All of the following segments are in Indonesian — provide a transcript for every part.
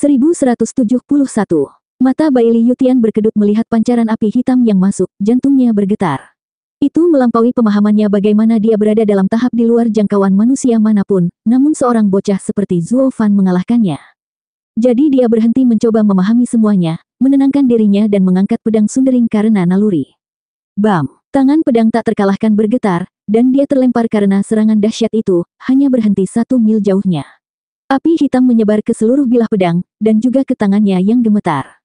1171. Mata Bailey Yutian berkedut melihat pancaran api hitam yang masuk, jantungnya bergetar. Itu melampaui pemahamannya bagaimana dia berada dalam tahap di luar jangkauan manusia manapun, namun seorang bocah seperti Zuo Fan mengalahkannya. Jadi dia berhenti mencoba memahami semuanya, menenangkan dirinya dan mengangkat pedang sundering karena naluri. Bam! Tangan pedang tak terkalahkan bergetar, dan dia terlempar karena serangan dahsyat itu, hanya berhenti satu mil jauhnya. Api hitam menyebar ke seluruh bilah pedang, dan juga ke tangannya yang gemetar.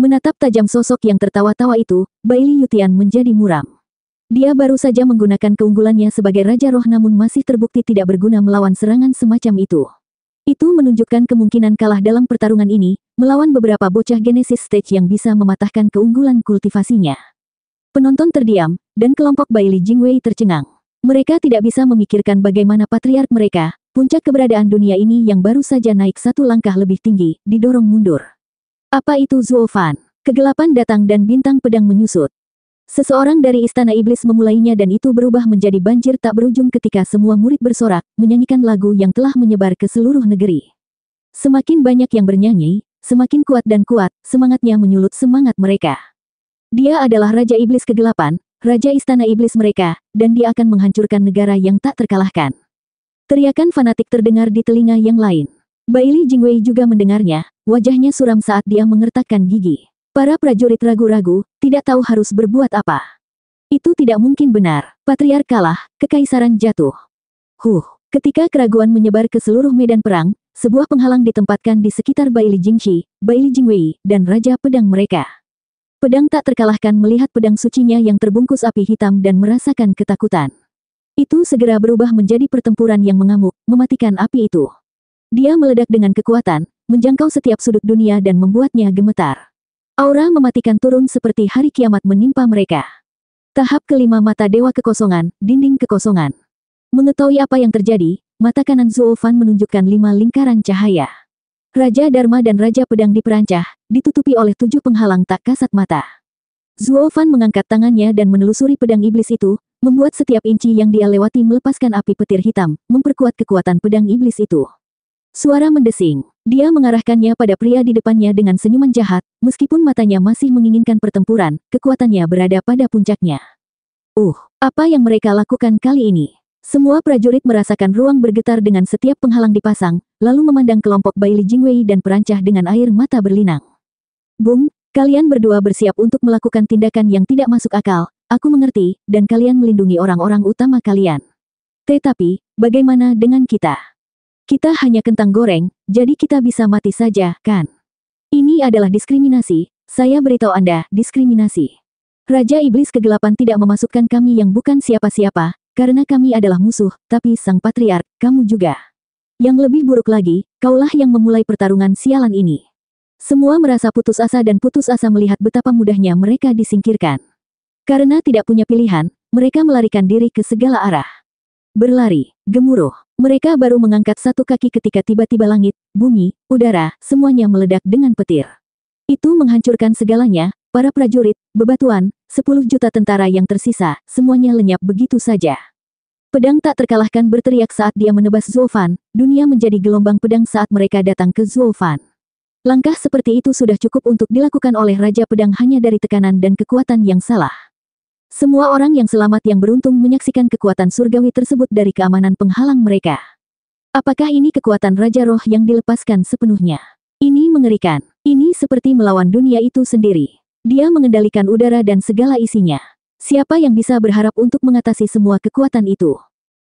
Menatap tajam sosok yang tertawa-tawa itu, Bailey Yutian menjadi muram. Dia baru saja menggunakan keunggulannya sebagai Raja Roh namun masih terbukti tidak berguna melawan serangan semacam itu. Itu menunjukkan kemungkinan kalah dalam pertarungan ini, melawan beberapa bocah Genesis Stage yang bisa mematahkan keunggulan kultivasinya. Penonton terdiam, dan kelompok Bailey Jingwei tercengang. Mereka tidak bisa memikirkan bagaimana patriark mereka, Puncak keberadaan dunia ini yang baru saja naik satu langkah lebih tinggi, didorong mundur. Apa itu Zuofan? Kegelapan datang dan bintang pedang menyusut. Seseorang dari Istana Iblis memulainya dan itu berubah menjadi banjir tak berujung ketika semua murid bersorak, menyanyikan lagu yang telah menyebar ke seluruh negeri. Semakin banyak yang bernyanyi, semakin kuat dan kuat, semangatnya menyulut semangat mereka. Dia adalah Raja Iblis Kegelapan, Raja Istana Iblis mereka, dan dia akan menghancurkan negara yang tak terkalahkan. Teriakan fanatik terdengar di telinga yang lain. Baili Jingwei juga mendengarnya, wajahnya suram saat dia mengertakkan gigi. Para prajurit ragu-ragu, tidak tahu harus berbuat apa. Itu tidak mungkin benar. Patriark kalah, kekaisaran jatuh. Huh, ketika keraguan menyebar ke seluruh medan perang, sebuah penghalang ditempatkan di sekitar Baili Jingxi, Baili Jingwei, dan Raja Pedang mereka. Pedang tak terkalahkan melihat pedang sucinya yang terbungkus api hitam dan merasakan ketakutan. Itu segera berubah menjadi pertempuran yang mengamuk, mematikan api itu. Dia meledak dengan kekuatan, menjangkau setiap sudut dunia dan membuatnya gemetar. Aura mematikan turun seperti hari kiamat menimpa mereka. Tahap kelima mata dewa kekosongan, dinding kekosongan. Mengetahui apa yang terjadi, mata kanan Zuofan menunjukkan lima lingkaran cahaya. Raja Dharma dan Raja Pedang diperancah, ditutupi oleh tujuh penghalang tak kasat mata. Zuo Fan mengangkat tangannya dan menelusuri pedang iblis itu, membuat setiap inci yang dia lewati melepaskan api petir hitam, memperkuat kekuatan pedang iblis itu. Suara mendesing. Dia mengarahkannya pada pria di depannya dengan senyuman jahat, meskipun matanya masih menginginkan pertempuran, kekuatannya berada pada puncaknya. Uh, apa yang mereka lakukan kali ini? Semua prajurit merasakan ruang bergetar dengan setiap penghalang dipasang, lalu memandang kelompok Li Jingwei dan perancah dengan air mata berlinang. Bung, Kalian berdua bersiap untuk melakukan tindakan yang tidak masuk akal, aku mengerti, dan kalian melindungi orang-orang utama kalian. Tetapi, bagaimana dengan kita? Kita hanya kentang goreng, jadi kita bisa mati saja, kan? Ini adalah diskriminasi, saya beritahu Anda, diskriminasi. Raja Iblis Kegelapan tidak memasukkan kami yang bukan siapa-siapa, karena kami adalah musuh, tapi sang patriark, kamu juga. Yang lebih buruk lagi, kaulah yang memulai pertarungan sialan ini. Semua merasa putus asa dan putus asa melihat betapa mudahnya mereka disingkirkan. Karena tidak punya pilihan, mereka melarikan diri ke segala arah. Berlari, gemuruh, mereka baru mengangkat satu kaki ketika tiba-tiba langit, bumi, udara, semuanya meledak dengan petir. Itu menghancurkan segalanya, para prajurit, bebatuan, 10 juta tentara yang tersisa, semuanya lenyap begitu saja. Pedang tak terkalahkan berteriak saat dia menebas Zulfan, dunia menjadi gelombang pedang saat mereka datang ke Zulfan. Langkah seperti itu sudah cukup untuk dilakukan oleh Raja Pedang hanya dari tekanan dan kekuatan yang salah. Semua orang yang selamat yang beruntung menyaksikan kekuatan surgawi tersebut dari keamanan penghalang mereka. Apakah ini kekuatan Raja Roh yang dilepaskan sepenuhnya? Ini mengerikan. Ini seperti melawan dunia itu sendiri. Dia mengendalikan udara dan segala isinya. Siapa yang bisa berharap untuk mengatasi semua kekuatan itu?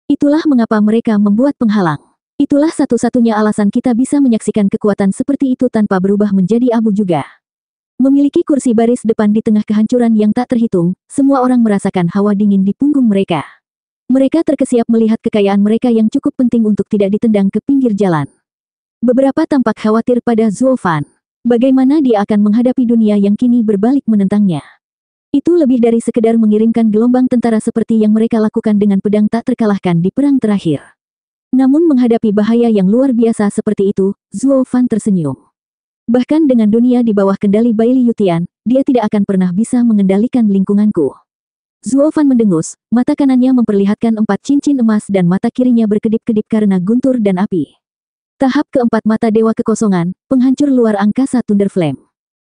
Itulah mengapa mereka membuat penghalang. Itulah satu-satunya alasan kita bisa menyaksikan kekuatan seperti itu tanpa berubah menjadi abu juga. Memiliki kursi baris depan di tengah kehancuran yang tak terhitung, semua orang merasakan hawa dingin di punggung mereka. Mereka terkesiap melihat kekayaan mereka yang cukup penting untuk tidak ditendang ke pinggir jalan. Beberapa tampak khawatir pada Zulfan. Bagaimana dia akan menghadapi dunia yang kini berbalik menentangnya. Itu lebih dari sekedar mengirimkan gelombang tentara seperti yang mereka lakukan dengan pedang tak terkalahkan di perang terakhir. Namun menghadapi bahaya yang luar biasa seperti itu, Zuo Fan tersenyum. Bahkan dengan dunia di bawah kendali Bai Li Yutian, dia tidak akan pernah bisa mengendalikan lingkunganku. Zuo Fan mendengus, mata kanannya memperlihatkan empat cincin emas dan mata kirinya berkedip-kedip karena guntur dan api. Tahap keempat mata dewa kekosongan, penghancur luar angkasa Thunder Flame.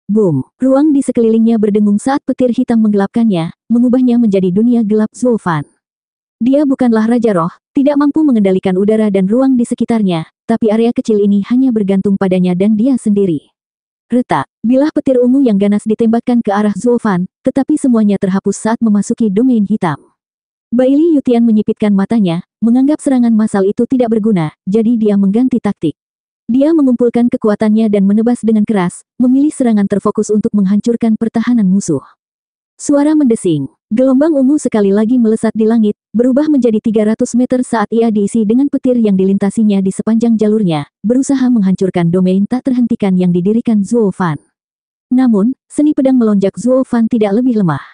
Boom, ruang di sekelilingnya berdengung saat petir hitam menggelapkannya, mengubahnya menjadi dunia gelap Zuo Fan. Dia bukanlah Raja Roh, tidak mampu mengendalikan udara dan ruang di sekitarnya, tapi area kecil ini hanya bergantung padanya dan dia sendiri. Retak, bilah petir ungu yang ganas ditembakkan ke arah Zulfan, tetapi semuanya terhapus saat memasuki domain hitam. Bailey Yutian menyipitkan matanya, menganggap serangan massal itu tidak berguna, jadi dia mengganti taktik. Dia mengumpulkan kekuatannya dan menebas dengan keras, memilih serangan terfokus untuk menghancurkan pertahanan musuh. Suara mendesing. Gelombang ungu sekali lagi melesat di langit, berubah menjadi 300 meter saat ia diisi dengan petir yang dilintasinya di sepanjang jalurnya, berusaha menghancurkan domain tak terhentikan yang didirikan Zuo Fan. Namun, seni pedang melonjak Zuo Fan tidak lebih lemah.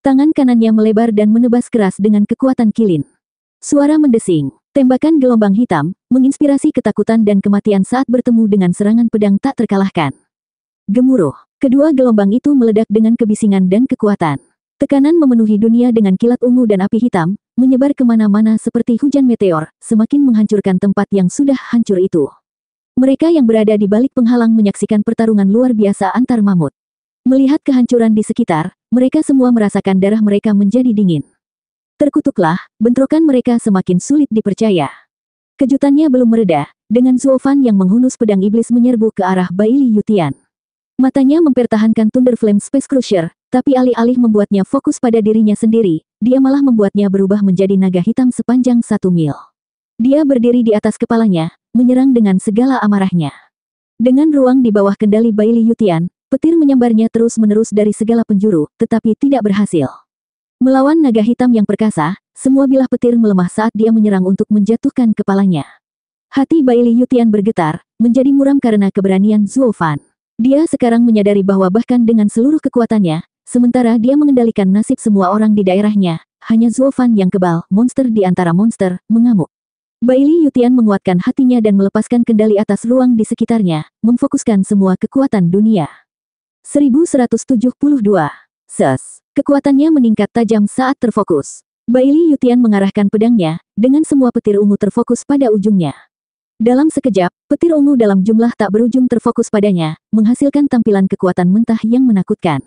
Tangan kanannya melebar dan menebas keras dengan kekuatan kilin. Suara mendesing, tembakan gelombang hitam, menginspirasi ketakutan dan kematian saat bertemu dengan serangan pedang tak terkalahkan. Gemuruh, kedua gelombang itu meledak dengan kebisingan dan kekuatan. Tekanan memenuhi dunia dengan kilat ungu dan api hitam, menyebar kemana-mana seperti hujan meteor, semakin menghancurkan tempat yang sudah hancur itu. Mereka yang berada di balik penghalang menyaksikan pertarungan luar biasa antar mamut. Melihat kehancuran di sekitar, mereka semua merasakan darah mereka menjadi dingin. Terkutuklah, bentrokan mereka semakin sulit dipercaya. Kejutannya belum mereda, dengan Zuofan yang menghunus pedang iblis menyerbu ke arah Bailey Yutian. Matanya mempertahankan Thunder Flame Space Crusher, tapi alih-alih membuatnya fokus pada dirinya sendiri, dia malah membuatnya berubah menjadi naga hitam sepanjang satu mil. Dia berdiri di atas kepalanya, menyerang dengan segala amarahnya. Dengan ruang di bawah kendali Baili Yutian, petir menyambarnya terus-menerus dari segala penjuru, tetapi tidak berhasil. Melawan naga hitam yang perkasa, semua bilah petir melemah saat dia menyerang untuk menjatuhkan kepalanya. Hati Baili Yutian bergetar, menjadi muram karena keberanian Zuo Fan. Dia sekarang menyadari bahwa bahkan dengan seluruh kekuatannya, Sementara dia mengendalikan nasib semua orang di daerahnya, hanya Zuofan yang kebal, monster di antara monster, mengamuk. Bailey Yutian menguatkan hatinya dan melepaskan kendali atas ruang di sekitarnya, memfokuskan semua kekuatan dunia. 1172 Ses. Kekuatannya meningkat tajam saat terfokus. Bailey Yutian mengarahkan pedangnya, dengan semua petir ungu terfokus pada ujungnya. Dalam sekejap, petir ungu dalam jumlah tak berujung terfokus padanya, menghasilkan tampilan kekuatan mentah yang menakutkan.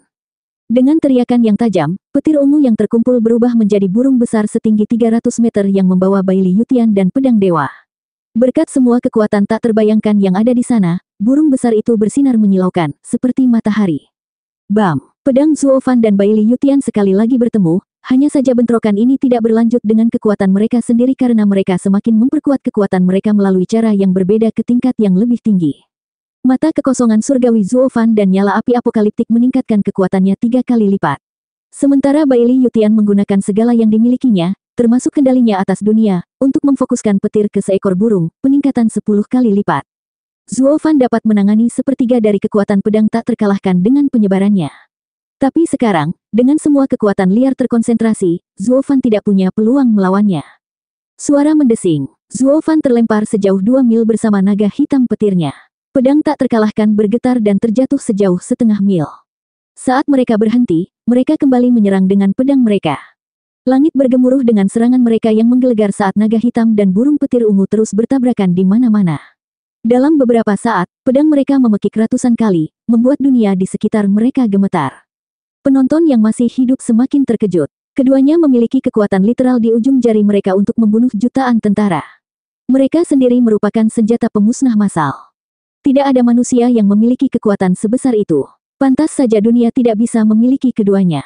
Dengan teriakan yang tajam, petir ungu yang terkumpul berubah menjadi burung besar setinggi 300 meter yang membawa Baili Yutian dan pedang dewa. Berkat semua kekuatan tak terbayangkan yang ada di sana, burung besar itu bersinar menyilaukan, seperti matahari. Bam! Pedang Zuofan dan Baili Yutian sekali lagi bertemu, hanya saja bentrokan ini tidak berlanjut dengan kekuatan mereka sendiri karena mereka semakin memperkuat kekuatan mereka melalui cara yang berbeda ke tingkat yang lebih tinggi. Mata kekosongan surgawi Zuofan dan nyala api apokaliptik meningkatkan kekuatannya tiga kali lipat. Sementara Bailey Yutian menggunakan segala yang dimilikinya, termasuk kendalinya atas dunia, untuk memfokuskan petir ke seekor burung, peningkatan sepuluh kali lipat. Zuofan dapat menangani sepertiga dari kekuatan pedang tak terkalahkan dengan penyebarannya. Tapi sekarang, dengan semua kekuatan liar terkonsentrasi, Zuofan tidak punya peluang melawannya. Suara mendesing, Zuofan terlempar sejauh dua mil bersama naga hitam petirnya. Pedang tak terkalahkan bergetar dan terjatuh sejauh setengah mil. Saat mereka berhenti, mereka kembali menyerang dengan pedang mereka. Langit bergemuruh dengan serangan mereka yang menggelegar saat naga hitam dan burung petir ungu terus bertabrakan di mana-mana. Dalam beberapa saat, pedang mereka memekik ratusan kali, membuat dunia di sekitar mereka gemetar. Penonton yang masih hidup semakin terkejut. Keduanya memiliki kekuatan literal di ujung jari mereka untuk membunuh jutaan tentara. Mereka sendiri merupakan senjata pemusnah massal. Tidak ada manusia yang memiliki kekuatan sebesar itu. Pantas saja dunia tidak bisa memiliki keduanya.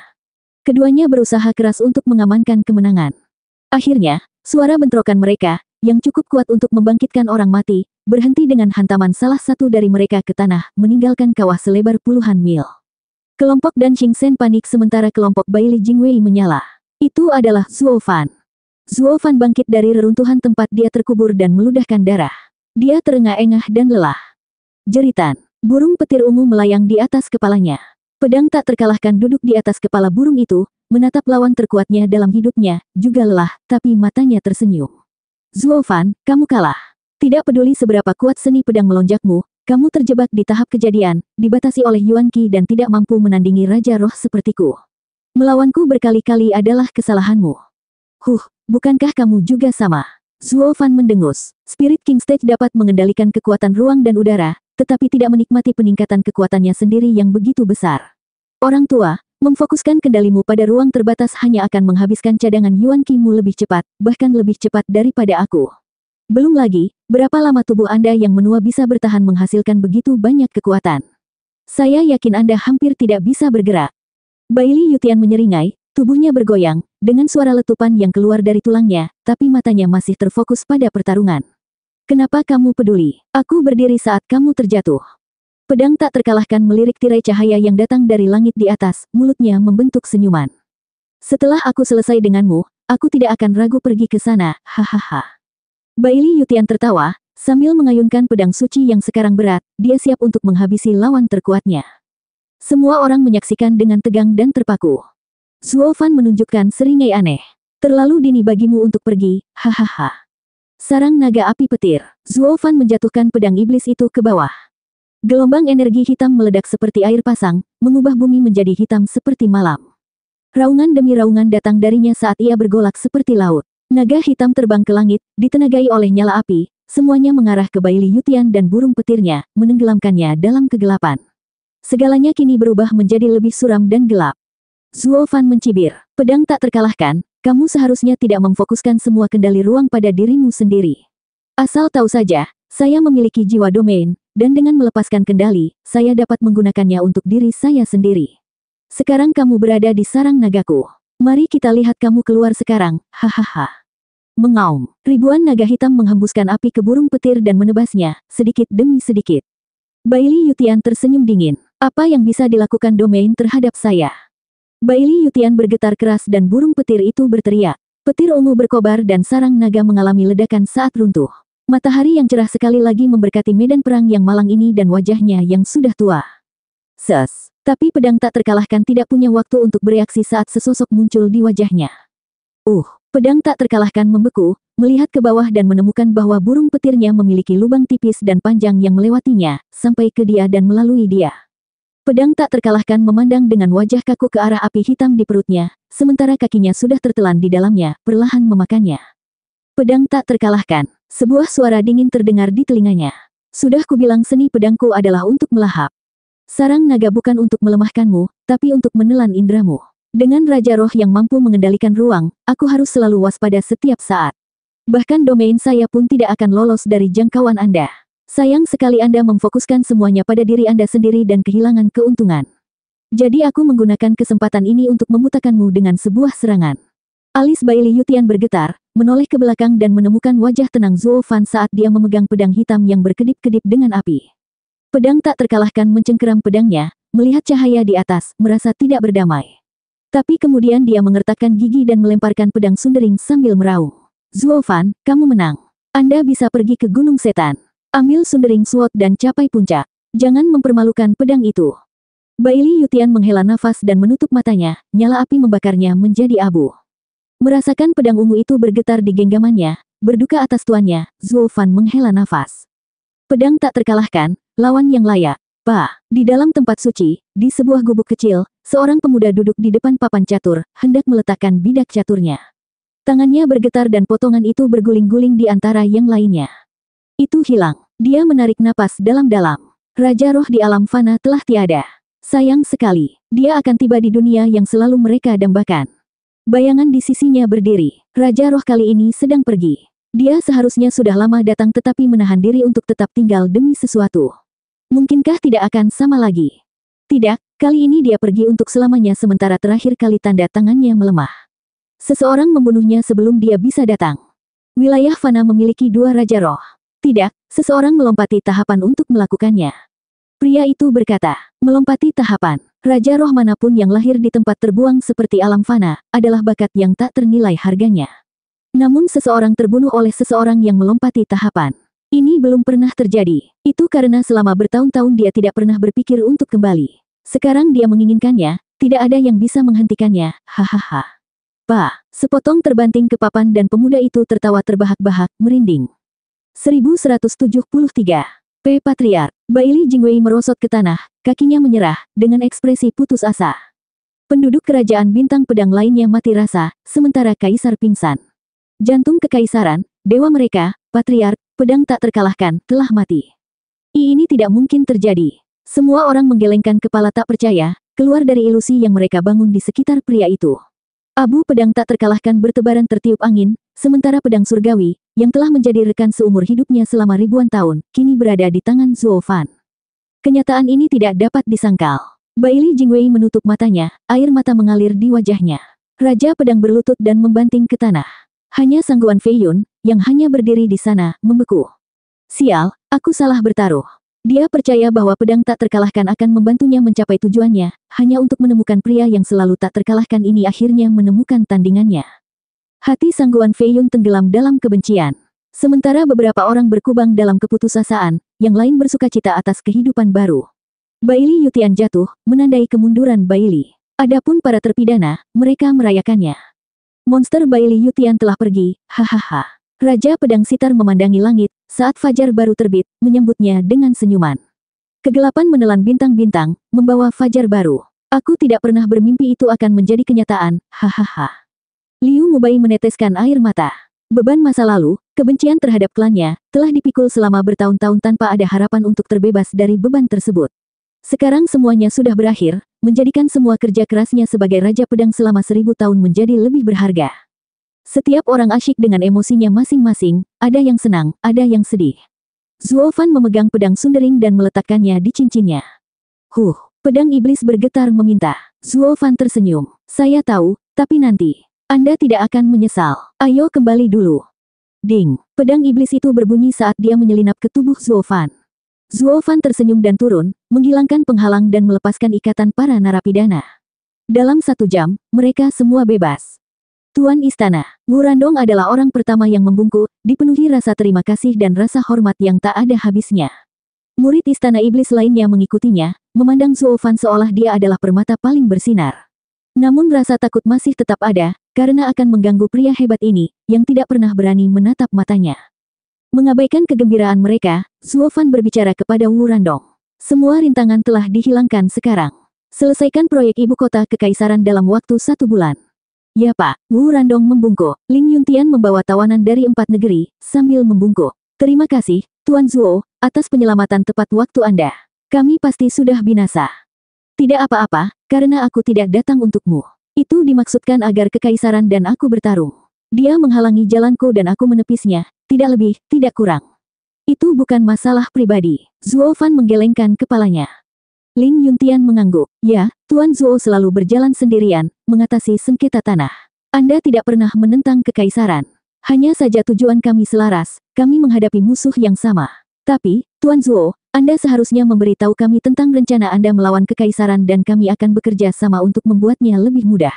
Keduanya berusaha keras untuk mengamankan kemenangan. Akhirnya, suara bentrokan mereka, yang cukup kuat untuk membangkitkan orang mati, berhenti dengan hantaman salah satu dari mereka ke tanah, meninggalkan kawah selebar puluhan mil. Kelompok dan Qing Sen panik sementara kelompok Bailey Jingwei menyala. Itu adalah Zuo Fan. Zuo Fan bangkit dari reruntuhan tempat dia terkubur dan meludahkan darah. Dia terengah-engah dan lelah. Jeritan. Burung petir ungu melayang di atas kepalanya. Pedang tak terkalahkan duduk di atas kepala burung itu, menatap lawan terkuatnya dalam hidupnya, juga lelah, tapi matanya tersenyum. Zuo Fan, kamu kalah. Tidak peduli seberapa kuat seni pedang melonjakmu, kamu terjebak di tahap kejadian, dibatasi oleh Yuan Qi dan tidak mampu menandingi Raja Roh sepertiku. Melawanku berkali-kali adalah kesalahanmu. Huh, bukankah kamu juga sama? Zuo Fan mendengus. Spirit King Stage dapat mengendalikan kekuatan ruang dan udara, tetapi tidak menikmati peningkatan kekuatannya sendiri yang begitu besar. Orang tua, memfokuskan kendalimu pada ruang terbatas hanya akan menghabiskan cadangan Yuan Qingmu lebih cepat, bahkan lebih cepat daripada aku. Belum lagi, berapa lama tubuh Anda yang menua bisa bertahan menghasilkan begitu banyak kekuatan. Saya yakin Anda hampir tidak bisa bergerak. Bailey Yutian menyeringai, Tubuhnya bergoyang, dengan suara letupan yang keluar dari tulangnya, tapi matanya masih terfokus pada pertarungan. Kenapa kamu peduli? Aku berdiri saat kamu terjatuh. Pedang tak terkalahkan melirik tirai cahaya yang datang dari langit di atas, mulutnya membentuk senyuman. Setelah aku selesai denganmu, aku tidak akan ragu pergi ke sana, hahaha. Baili Yutian tertawa, sambil mengayunkan pedang suci yang sekarang berat, dia siap untuk menghabisi lawan terkuatnya. Semua orang menyaksikan dengan tegang dan terpaku. Suofan menunjukkan seringai aneh. Terlalu dini bagimu untuk pergi, hahaha. Sarang naga api petir. Zuofan menjatuhkan pedang iblis itu ke bawah. Gelombang energi hitam meledak seperti air pasang, mengubah bumi menjadi hitam seperti malam. Raungan demi raungan datang darinya saat ia bergolak seperti laut. Naga hitam terbang ke langit, ditenagai oleh nyala api, semuanya mengarah ke Baili Yutian dan burung petirnya, menenggelamkannya dalam kegelapan. Segalanya kini berubah menjadi lebih suram dan gelap. Zuo Fan mencibir, pedang tak terkalahkan, kamu seharusnya tidak memfokuskan semua kendali ruang pada dirimu sendiri. Asal tahu saja, saya memiliki jiwa domain, dan dengan melepaskan kendali, saya dapat menggunakannya untuk diri saya sendiri. Sekarang kamu berada di sarang nagaku. Mari kita lihat kamu keluar sekarang, hahaha. Mengaum, ribuan naga hitam menghembuskan api ke burung petir dan menebasnya, sedikit demi sedikit. Bailey Yutian tersenyum dingin. Apa yang bisa dilakukan domain terhadap saya? Baili Yutian bergetar keras dan burung petir itu berteriak. Petir ungu berkobar dan sarang naga mengalami ledakan saat runtuh. Matahari yang cerah sekali lagi memberkati medan perang yang malang ini dan wajahnya yang sudah tua. Ses, tapi pedang tak terkalahkan tidak punya waktu untuk bereaksi saat sesosok muncul di wajahnya. Uh, pedang tak terkalahkan membeku, melihat ke bawah dan menemukan bahwa burung petirnya memiliki lubang tipis dan panjang yang melewatinya, sampai ke dia dan melalui dia. Pedang tak terkalahkan memandang dengan wajah kaku ke arah api hitam di perutnya, sementara kakinya sudah tertelan di dalamnya, perlahan memakannya. Pedang tak terkalahkan, sebuah suara dingin terdengar di telinganya. Sudah kubilang seni pedangku adalah untuk melahap. Sarang naga bukan untuk melemahkanmu, tapi untuk menelan indramu. Dengan Raja Roh yang mampu mengendalikan ruang, aku harus selalu waspada setiap saat. Bahkan domain saya pun tidak akan lolos dari jangkauan Anda. Sayang sekali Anda memfokuskan semuanya pada diri Anda sendiri dan kehilangan keuntungan. Jadi aku menggunakan kesempatan ini untuk memutakanmu dengan sebuah serangan. Alis Bailey Yutian bergetar, menoleh ke belakang dan menemukan wajah tenang Zuo Fan saat dia memegang pedang hitam yang berkedip-kedip dengan api. Pedang tak terkalahkan mencengkeram pedangnya, melihat cahaya di atas, merasa tidak berdamai. Tapi kemudian dia mengertakkan gigi dan melemparkan pedang sundering sambil meraung. Zuo Fan, kamu menang. Anda bisa pergi ke Gunung Setan. Ambil Sundering Sword dan capai puncak. Jangan mempermalukan pedang itu. Bailey Yutian menghela nafas dan menutup matanya, nyala api membakarnya menjadi abu. Merasakan pedang ungu itu bergetar di genggamannya, berduka atas tuannya, Zuo Fan menghela nafas. Pedang tak terkalahkan, lawan yang layak. Pa, di dalam tempat suci, di sebuah gubuk kecil, seorang pemuda duduk di depan papan catur, hendak meletakkan bidak caturnya. Tangannya bergetar dan potongan itu berguling-guling di antara yang lainnya. Itu hilang. Dia menarik napas dalam-dalam. Raja roh di alam fana telah tiada. Sayang sekali, dia akan tiba di dunia yang selalu mereka dambakan. Bayangan di sisinya berdiri. Raja roh kali ini sedang pergi. Dia seharusnya sudah lama datang tetapi menahan diri untuk tetap tinggal demi sesuatu. Mungkinkah tidak akan sama lagi? Tidak, kali ini dia pergi untuk selamanya sementara terakhir kali tanda tangannya melemah. Seseorang membunuhnya sebelum dia bisa datang. Wilayah Fana memiliki dua raja roh. Tidak, seseorang melompati tahapan untuk melakukannya. Pria itu berkata, melompati tahapan. Raja roh manapun yang lahir di tempat terbuang seperti alam fana, adalah bakat yang tak ternilai harganya. Namun seseorang terbunuh oleh seseorang yang melompati tahapan. Ini belum pernah terjadi. Itu karena selama bertahun-tahun dia tidak pernah berpikir untuk kembali. Sekarang dia menginginkannya, tidak ada yang bisa menghentikannya, hahaha. Pa, sepotong terbanting ke papan dan pemuda itu tertawa terbahak-bahak, merinding. 1173. P. Patriark. Baili Jingwei merosot ke tanah, kakinya menyerah, dengan ekspresi putus asa. Penduduk kerajaan bintang pedang lainnya mati rasa, sementara kaisar pingsan. Jantung kekaisaran, dewa mereka, patriark, pedang tak terkalahkan, telah mati. I ini tidak mungkin terjadi. Semua orang menggelengkan kepala tak percaya, keluar dari ilusi yang mereka bangun di sekitar pria itu. Abu pedang tak terkalahkan bertebaran tertiup angin, sementara pedang surgawi, yang telah menjadi rekan seumur hidupnya selama ribuan tahun, kini berada di tangan Zuo Fan. Kenyataan ini tidak dapat disangkal. Baili Jingwei menutup matanya, air mata mengalir di wajahnya. Raja pedang berlutut dan membanting ke tanah. Hanya sangguan Feiyun, yang hanya berdiri di sana, membeku. Sial, aku salah bertaruh. Dia percaya bahwa pedang tak terkalahkan akan membantunya mencapai tujuannya, hanya untuk menemukan pria yang selalu tak terkalahkan ini akhirnya menemukan tandingannya. Hati Sangguan Feiyun tenggelam dalam kebencian. Sementara beberapa orang berkubang dalam keputusasaan, yang lain bersuka cita atas kehidupan baru. Baili Yutian jatuh, menandai kemunduran Baili. Adapun para terpidana, mereka merayakannya. Monster Baili Yutian telah pergi, hahaha. Raja Pedang Sitar memandangi langit, saat Fajar baru terbit, menyambutnya dengan senyuman. Kegelapan menelan bintang-bintang, membawa Fajar baru. Aku tidak pernah bermimpi itu akan menjadi kenyataan, hahaha. Liu Mubai meneteskan air mata. Beban masa lalu, kebencian terhadap klannya, telah dipikul selama bertahun-tahun tanpa ada harapan untuk terbebas dari beban tersebut. Sekarang semuanya sudah berakhir, menjadikan semua kerja kerasnya sebagai Raja Pedang selama seribu tahun menjadi lebih berharga. Setiap orang asyik dengan emosinya masing-masing, ada yang senang, ada yang sedih. Zuofan memegang pedang sundering dan meletakkannya di cincinnya. Huh, pedang iblis bergetar meminta. Zuofan tersenyum. Saya tahu, tapi nanti. Anda tidak akan menyesal. Ayo kembali dulu. Ding, pedang iblis itu berbunyi saat dia menyelinap ke tubuh Zuofan. Zuofan tersenyum dan turun, menghilangkan penghalang dan melepaskan ikatan para narapidana. Dalam satu jam, mereka semua bebas. Tuan Istana, Wurandong adalah orang pertama yang membungkuk, dipenuhi rasa terima kasih dan rasa hormat yang tak ada habisnya. Murid Istana Iblis lainnya mengikutinya, memandang Zuofan seolah dia adalah permata paling bersinar. Namun rasa takut masih tetap ada, karena akan mengganggu pria hebat ini, yang tidak pernah berani menatap matanya. Mengabaikan kegembiraan mereka, Suofan berbicara kepada Wu Randong. Semua rintangan telah dihilangkan sekarang. Selesaikan proyek ibu kota kekaisaran dalam waktu satu bulan. Ya pak, Wu Randong membungkuk. Ling Yuntian membawa tawanan dari empat negeri, sambil membungkuk. Terima kasih, Tuan Zuo, atas penyelamatan tepat waktu Anda. Kami pasti sudah binasa. Tidak apa-apa, karena aku tidak datang untukmu. Itu dimaksudkan agar kekaisaran dan aku bertarung. Dia menghalangi jalanku dan aku menepisnya, tidak lebih, tidak kurang. Itu bukan masalah pribadi. Zuo Fan menggelengkan kepalanya. Ling Yuntian mengangguk. Ya, Tuan Zuo selalu berjalan sendirian, mengatasi sengketa tanah. Anda tidak pernah menentang kekaisaran. Hanya saja tujuan kami selaras, kami menghadapi musuh yang sama. Tapi, Tuan Zuo, Anda seharusnya memberitahu kami tentang rencana Anda melawan kekaisaran dan kami akan bekerja sama untuk membuatnya lebih mudah.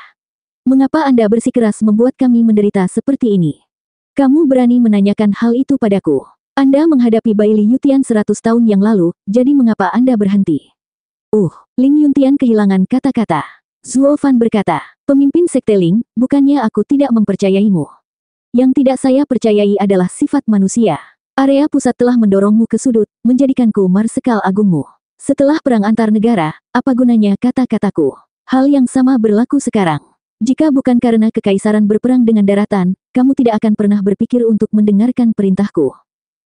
Mengapa Anda bersikeras membuat kami menderita seperti ini? Kamu berani menanyakan hal itu padaku. Anda menghadapi Bai Li Yutian 100 tahun yang lalu, jadi mengapa Anda berhenti? Uh, Ling Yuntian kehilangan kata-kata. Zuo Fan berkata, pemimpin sekte Ling, bukannya aku tidak mempercayaimu. Yang tidak saya percayai adalah sifat manusia. Area pusat telah mendorongmu ke sudut, menjadikanku marsekal agungmu. Setelah perang antar negara, apa gunanya kata-kataku? Hal yang sama berlaku sekarang. Jika bukan karena kekaisaran berperang dengan daratan, kamu tidak akan pernah berpikir untuk mendengarkan perintahku.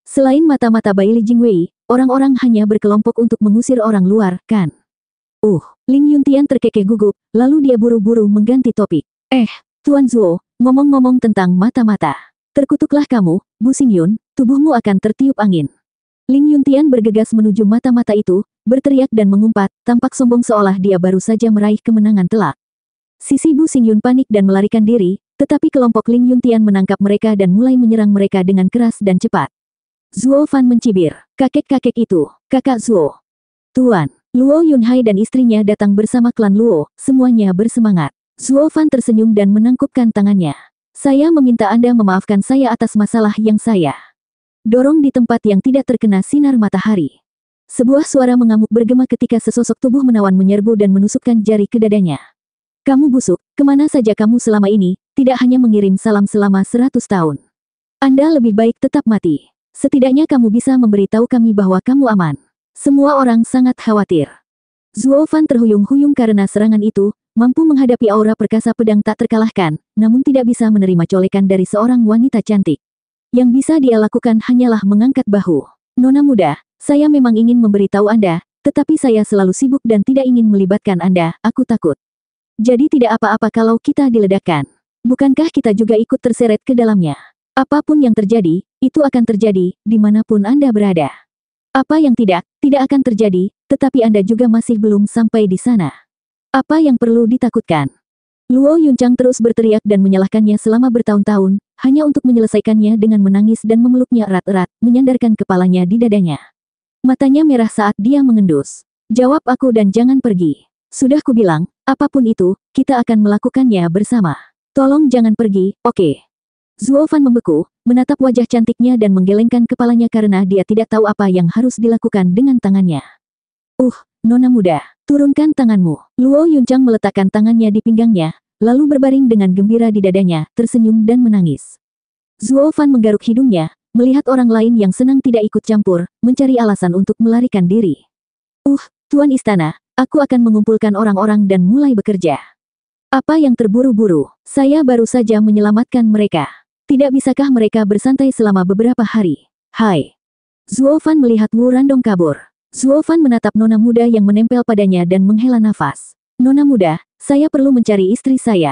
Selain mata-mata Baili Jingwei, orang-orang hanya berkelompok untuk mengusir orang luar, kan? Uh, Ling Yuntian terkekeh gugup, lalu dia buru-buru mengganti topik. Eh, Tuan Zuo, ngomong-ngomong tentang mata-mata. Terkutuklah kamu, Bu Xingyun, tubuhmu akan tertiup angin. Ling Yuntian bergegas menuju mata-mata itu, berteriak dan mengumpat, tampak sombong seolah dia baru saja meraih kemenangan telak. Sisi Bu Yun panik dan melarikan diri, tetapi kelompok Ling Yuntian menangkap mereka dan mulai menyerang mereka dengan keras dan cepat. Zuo Fan mencibir, kakek-kakek itu, kakak Zuo. Tuan, Luo Yunhai dan istrinya datang bersama klan Luo, semuanya bersemangat. Zuo Fan tersenyum dan menangkupkan tangannya. Saya meminta Anda memaafkan saya atas masalah yang saya dorong di tempat yang tidak terkena sinar matahari. Sebuah suara mengamuk bergema ketika sesosok tubuh menawan menyerbu dan menusukkan jari ke dadanya. Kamu busuk, kemana saja kamu selama ini, tidak hanya mengirim salam selama seratus tahun. Anda lebih baik tetap mati. Setidaknya kamu bisa memberitahu kami bahwa kamu aman. Semua orang sangat khawatir. Zuo Fan terhuyung-huyung karena serangan itu, mampu menghadapi aura perkasa pedang tak terkalahkan, namun tidak bisa menerima colekan dari seorang wanita cantik. Yang bisa dia lakukan hanyalah mengangkat bahu. Nona muda, saya memang ingin memberitahu Anda, tetapi saya selalu sibuk dan tidak ingin melibatkan Anda, aku takut. Jadi tidak apa-apa kalau kita diledakkan. Bukankah kita juga ikut terseret ke dalamnya? Apapun yang terjadi, itu akan terjadi, dimanapun Anda berada. Apa yang tidak, tidak akan terjadi, tetapi Anda juga masih belum sampai di sana. Apa yang perlu ditakutkan? Luo Yuncang terus berteriak dan menyalahkannya selama bertahun-tahun, hanya untuk menyelesaikannya dengan menangis dan memeluknya erat-erat, menyandarkan kepalanya di dadanya. Matanya merah saat dia mengendus. Jawab aku dan jangan pergi. Sudah kubilang, apapun itu, kita akan melakukannya bersama. Tolong jangan pergi, oke. Okay. Fan membeku, menatap wajah cantiknya dan menggelengkan kepalanya karena dia tidak tahu apa yang harus dilakukan dengan tangannya. Uh, nona muda, turunkan tanganmu. Luo Yuncang meletakkan tangannya di pinggangnya, lalu berbaring dengan gembira di dadanya, tersenyum dan menangis. Zuo Fan menggaruk hidungnya, melihat orang lain yang senang tidak ikut campur, mencari alasan untuk melarikan diri. Uh, Tuan Istana, aku akan mengumpulkan orang-orang dan mulai bekerja. Apa yang terburu-buru, saya baru saja menyelamatkan mereka. Tidak bisakah mereka bersantai selama beberapa hari? Hai. Zuo Fan melihat Wu Randong kabur. Zuo Fan menatap nona muda yang menempel padanya dan menghela nafas. Nona muda, saya perlu mencari istri saya.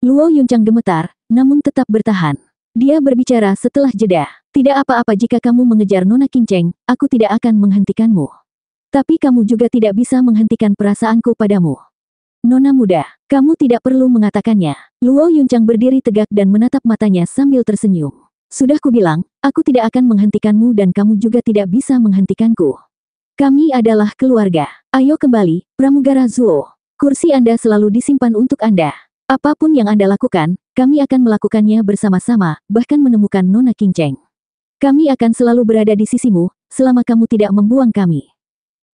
Luo Yuncang gemetar, namun tetap bertahan. Dia berbicara setelah jeda. Tidak apa-apa jika kamu mengejar Nona Kinceng, aku tidak akan menghentikanmu. Tapi kamu juga tidak bisa menghentikan perasaanku padamu. Nona muda, kamu tidak perlu mengatakannya. Luo Yuncang berdiri tegak dan menatap matanya sambil tersenyum. Sudah kubilang, aku tidak akan menghentikanmu dan kamu juga tidak bisa menghentikanku. Kami adalah keluarga. Ayo kembali, Pramugara Zuo. Kursi Anda selalu disimpan untuk Anda. Apapun yang Anda lakukan, kami akan melakukannya bersama-sama, bahkan menemukan Nona King Cheng. Kami akan selalu berada di sisimu, selama kamu tidak membuang kami.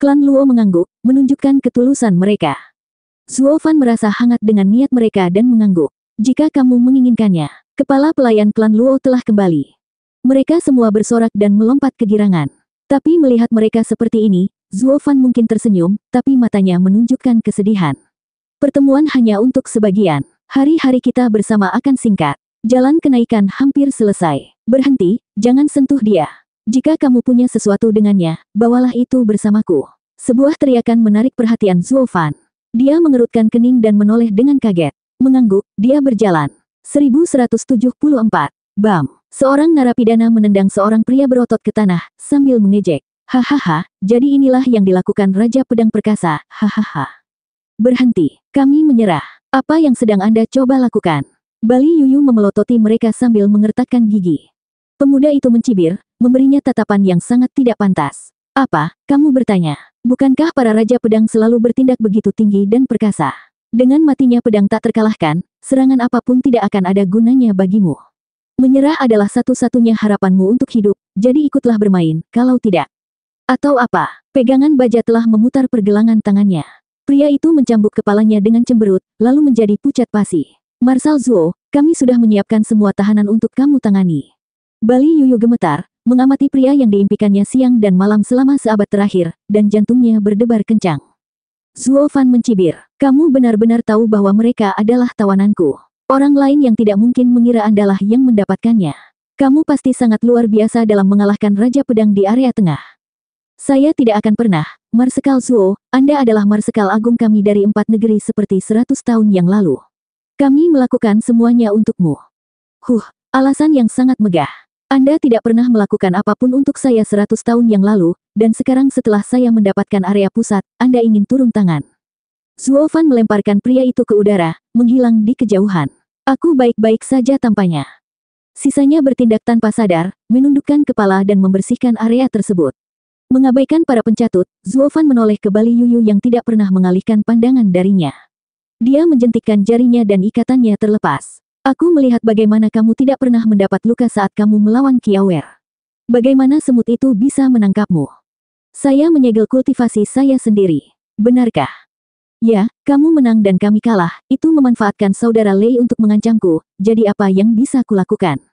Klan Luo mengangguk, menunjukkan ketulusan mereka. Zuo Fan merasa hangat dengan niat mereka dan mengangguk. Jika kamu menginginkannya, kepala pelayan klan Luo telah kembali. Mereka semua bersorak dan melompat kegirangan. Tapi melihat mereka seperti ini, Zuo mungkin tersenyum, tapi matanya menunjukkan kesedihan. Pertemuan hanya untuk sebagian. Hari-hari kita bersama akan singkat. Jalan kenaikan hampir selesai. Berhenti, jangan sentuh dia. Jika kamu punya sesuatu dengannya, bawalah itu bersamaku. Sebuah teriakan menarik perhatian Zuo Dia mengerutkan kening dan menoleh dengan kaget. Mengangguk, dia berjalan. 1174. Bam. Seorang narapidana menendang seorang pria berotot ke tanah, sambil mengejek. Hahaha, jadi inilah yang dilakukan Raja Pedang Perkasa, hahaha. Berhenti, kami menyerah. Apa yang sedang Anda coba lakukan? Bali Yuyu memelototi mereka sambil mengertakkan gigi. Pemuda itu mencibir, memberinya tatapan yang sangat tidak pantas. Apa, kamu bertanya, bukankah para Raja Pedang selalu bertindak begitu tinggi dan perkasa? Dengan matinya pedang tak terkalahkan, serangan apapun tidak akan ada gunanya bagimu. Menyerah adalah satu-satunya harapanmu untuk hidup, jadi ikutlah bermain, kalau tidak, atau apa? Pegangan baja telah memutar pergelangan tangannya. Pria itu mencambuk kepalanya dengan cemberut, lalu menjadi pucat pasi. Marsal Zuo, kami sudah menyiapkan semua tahanan untuk kamu tangani. Bali Yuyu gemetar, mengamati pria yang diimpikannya siang dan malam selama seabad terakhir, dan jantungnya berdebar kencang. Zuo Fan mencibir, kamu benar-benar tahu bahwa mereka adalah tawananku. Orang lain yang tidak mungkin mengira andalah yang mendapatkannya. Kamu pasti sangat luar biasa dalam mengalahkan Raja Pedang di area tengah. Saya tidak akan pernah, Marsekal Zuo, Anda adalah Marsekal Agung kami dari empat negeri seperti seratus tahun yang lalu. Kami melakukan semuanya untukmu. Huh, alasan yang sangat megah. Anda tidak pernah melakukan apapun untuk saya seratus tahun yang lalu, dan sekarang setelah saya mendapatkan area pusat, Anda ingin turun tangan. Zuo Fan melemparkan pria itu ke udara, menghilang di kejauhan. Aku baik-baik saja tampaknya. Sisanya bertindak tanpa sadar, menundukkan kepala dan membersihkan area tersebut. Mengabaikan para pencatut, Zuofan menoleh ke Bali Yuyu yang tidak pernah mengalihkan pandangan darinya. Dia menjentikkan jarinya dan ikatannya terlepas. Aku melihat bagaimana kamu tidak pernah mendapat luka saat kamu melawan Kiawer. Bagaimana semut itu bisa menangkapmu? Saya menyegel kultivasi saya sendiri. Benarkah? Ya, kamu menang dan kami kalah, itu memanfaatkan saudara Lei untuk mengancamku, jadi apa yang bisa kulakukan?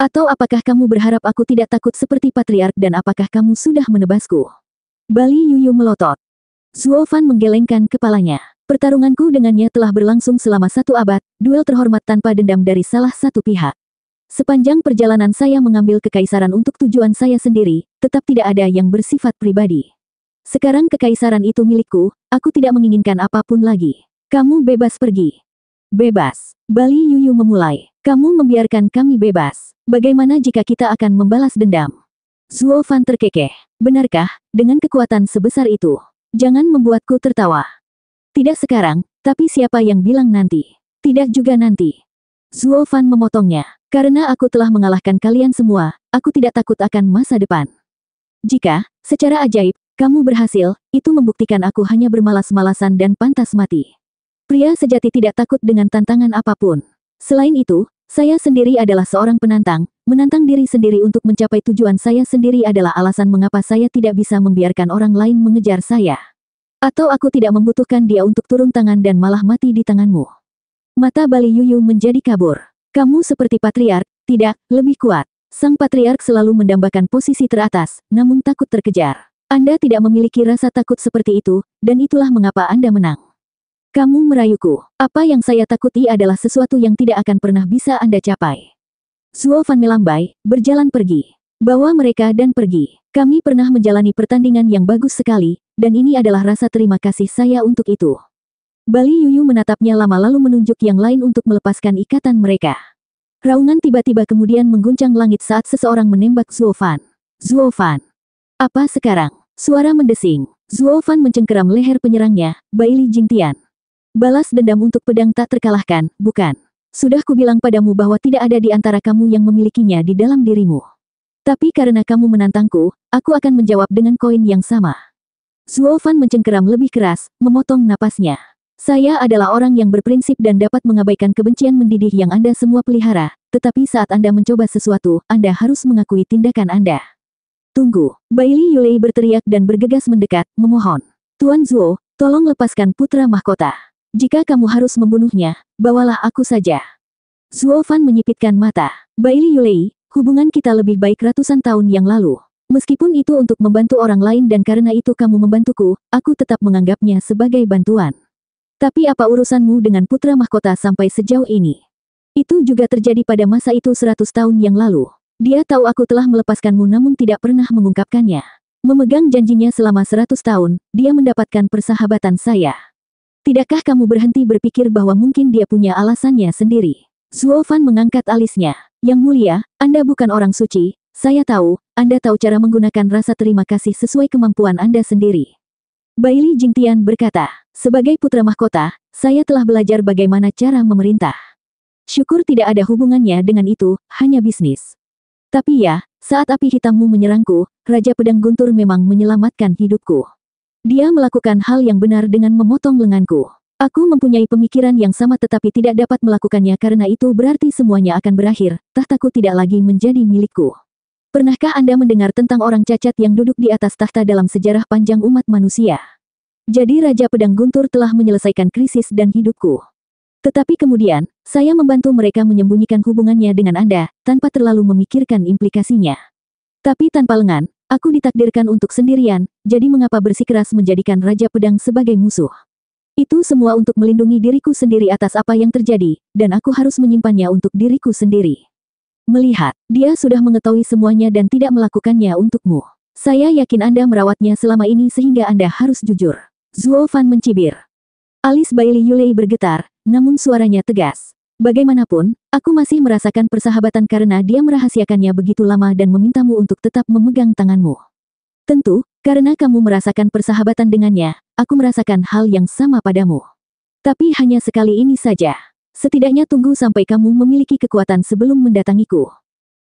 Atau apakah kamu berharap aku tidak takut seperti patriark dan apakah kamu sudah menebasku? Bali Yuyu melotot. Zuofan menggelengkan kepalanya. Pertarunganku dengannya telah berlangsung selama satu abad, duel terhormat tanpa dendam dari salah satu pihak. Sepanjang perjalanan saya mengambil kekaisaran untuk tujuan saya sendiri, tetap tidak ada yang bersifat pribadi. Sekarang kekaisaran itu milikku, aku tidak menginginkan apapun lagi. Kamu bebas pergi. Bebas. Bali Yuyu memulai. Kamu membiarkan kami bebas. Bagaimana jika kita akan membalas dendam? Zuo Fan terkekeh. Benarkah, dengan kekuatan sebesar itu? Jangan membuatku tertawa. Tidak sekarang, tapi siapa yang bilang nanti? Tidak juga nanti. Zuo Fan memotongnya. Karena aku telah mengalahkan kalian semua, aku tidak takut akan masa depan. Jika, secara ajaib, kamu berhasil, itu membuktikan aku hanya bermalas-malasan dan pantas mati. Pria sejati tidak takut dengan tantangan apapun. Selain itu, saya sendiri adalah seorang penantang, menantang diri sendiri untuk mencapai tujuan saya sendiri adalah alasan mengapa saya tidak bisa membiarkan orang lain mengejar saya. Atau aku tidak membutuhkan dia untuk turun tangan dan malah mati di tanganmu. Mata Bali Yuyu menjadi kabur. Kamu seperti patriark, tidak, lebih kuat. Sang patriark selalu mendambakan posisi teratas, namun takut terkejar. Anda tidak memiliki rasa takut seperti itu, dan itulah mengapa Anda menang. Kamu merayuku. Apa yang saya takuti adalah sesuatu yang tidak akan pernah bisa Anda capai. Zuo Fan melambai, berjalan pergi. Bawa mereka dan pergi. Kami pernah menjalani pertandingan yang bagus sekali, dan ini adalah rasa terima kasih saya untuk itu. Bali Yuyu menatapnya lama lalu menunjuk yang lain untuk melepaskan ikatan mereka. Raungan tiba-tiba kemudian mengguncang langit saat seseorang menembak Zuo Fan. Zuo Fan. Apa sekarang? Suara mendesing. Zuo Fan mencengkeram leher penyerangnya, Baili Jingtian. Balas dendam untuk pedang tak terkalahkan, bukan? Sudah kubilang padamu bahwa tidak ada di antara kamu yang memilikinya di dalam dirimu. Tapi karena kamu menantangku, aku akan menjawab dengan koin yang sama. Zuo Fan mencengkeram lebih keras, memotong napasnya. Saya adalah orang yang berprinsip dan dapat mengabaikan kebencian mendidih yang Anda semua pelihara, tetapi saat Anda mencoba sesuatu, Anda harus mengakui tindakan Anda. Tunggu, Bailey Yulei berteriak dan bergegas mendekat, memohon. Tuan Zuo, tolong lepaskan putra mahkota. Jika kamu harus membunuhnya, bawalah aku saja. Zuo Fan menyipitkan mata. Baili Yulei, hubungan kita lebih baik ratusan tahun yang lalu. Meskipun itu untuk membantu orang lain dan karena itu kamu membantuku, aku tetap menganggapnya sebagai bantuan. Tapi apa urusanmu dengan putra mahkota sampai sejauh ini? Itu juga terjadi pada masa itu seratus tahun yang lalu. Dia tahu aku telah melepaskanmu namun tidak pernah mengungkapkannya. Memegang janjinya selama seratus tahun, dia mendapatkan persahabatan saya. Tidakkah kamu berhenti berpikir bahwa mungkin dia punya alasannya sendiri? Zuo Fan mengangkat alisnya. Yang mulia, Anda bukan orang suci, saya tahu, Anda tahu cara menggunakan rasa terima kasih sesuai kemampuan Anda sendiri. Baili Jingtian berkata, sebagai putra mahkota, saya telah belajar bagaimana cara memerintah. Syukur tidak ada hubungannya dengan itu, hanya bisnis. Tapi ya, saat api hitammu menyerangku, Raja Pedang Guntur memang menyelamatkan hidupku. Dia melakukan hal yang benar dengan memotong lenganku. Aku mempunyai pemikiran yang sama tetapi tidak dapat melakukannya karena itu berarti semuanya akan berakhir, tahtaku tidak lagi menjadi milikku. Pernahkah Anda mendengar tentang orang cacat yang duduk di atas tahta dalam sejarah panjang umat manusia? Jadi Raja Pedang Guntur telah menyelesaikan krisis dan hidupku. Tetapi kemudian, saya membantu mereka menyembunyikan hubungannya dengan Anda, tanpa terlalu memikirkan implikasinya. Tapi tanpa lengan, Aku ditakdirkan untuk sendirian, jadi mengapa bersikeras menjadikan Raja Pedang sebagai musuh? Itu semua untuk melindungi diriku sendiri atas apa yang terjadi, dan aku harus menyimpannya untuk diriku sendiri. Melihat, dia sudah mengetahui semuanya dan tidak melakukannya untukmu. Saya yakin Anda merawatnya selama ini sehingga Anda harus jujur. Zuo Fan mencibir. Alis Bailey Yulei bergetar, namun suaranya tegas. Bagaimanapun, aku masih merasakan persahabatan karena dia merahasiakannya begitu lama dan memintamu untuk tetap memegang tanganmu. Tentu, karena kamu merasakan persahabatan dengannya, aku merasakan hal yang sama padamu. Tapi hanya sekali ini saja. Setidaknya tunggu sampai kamu memiliki kekuatan sebelum mendatangiku.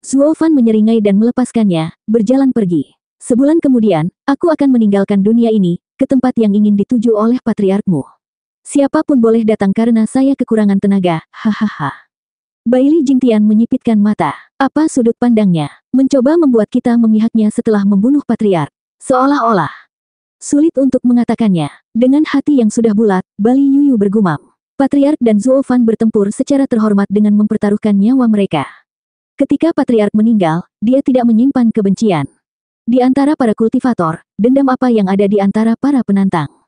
Zuofan menyeringai dan melepaskannya, berjalan pergi. Sebulan kemudian, aku akan meninggalkan dunia ini, ke tempat yang ingin dituju oleh patriarkmu. Siapapun boleh datang karena saya kekurangan tenaga, hahaha. Bailey Jingtian menyipitkan mata. Apa sudut pandangnya? Mencoba membuat kita memihaknya setelah membunuh patriark. Seolah-olah. Sulit untuk mengatakannya. Dengan hati yang sudah bulat, Bali Yuyu bergumam. Patriark dan Zuofan bertempur secara terhormat dengan mempertaruhkan nyawa mereka. Ketika Patriark meninggal, dia tidak menyimpan kebencian. Di antara para kultivator, dendam apa yang ada di antara para penantang?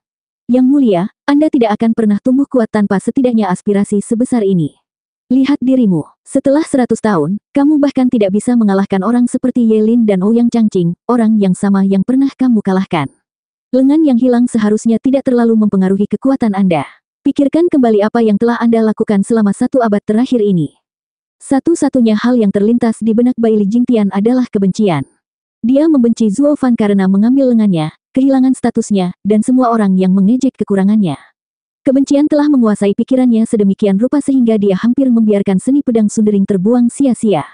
Yang mulia, Anda tidak akan pernah tumbuh kuat tanpa setidaknya aspirasi sebesar ini. Lihat dirimu. Setelah seratus tahun, kamu bahkan tidak bisa mengalahkan orang seperti Yelin dan Ouyang oh Changqing, orang yang sama yang pernah kamu kalahkan. Lengan yang hilang seharusnya tidak terlalu mempengaruhi kekuatan Anda. Pikirkan kembali apa yang telah Anda lakukan selama satu abad terakhir ini. Satu-satunya hal yang terlintas di benak Bai Li Jingtian adalah kebencian. Dia membenci Zuo Fan karena mengambil lengannya, kehilangan statusnya, dan semua orang yang mengejek kekurangannya. Kebencian telah menguasai pikirannya sedemikian rupa sehingga dia hampir membiarkan seni pedang sundering terbuang sia-sia.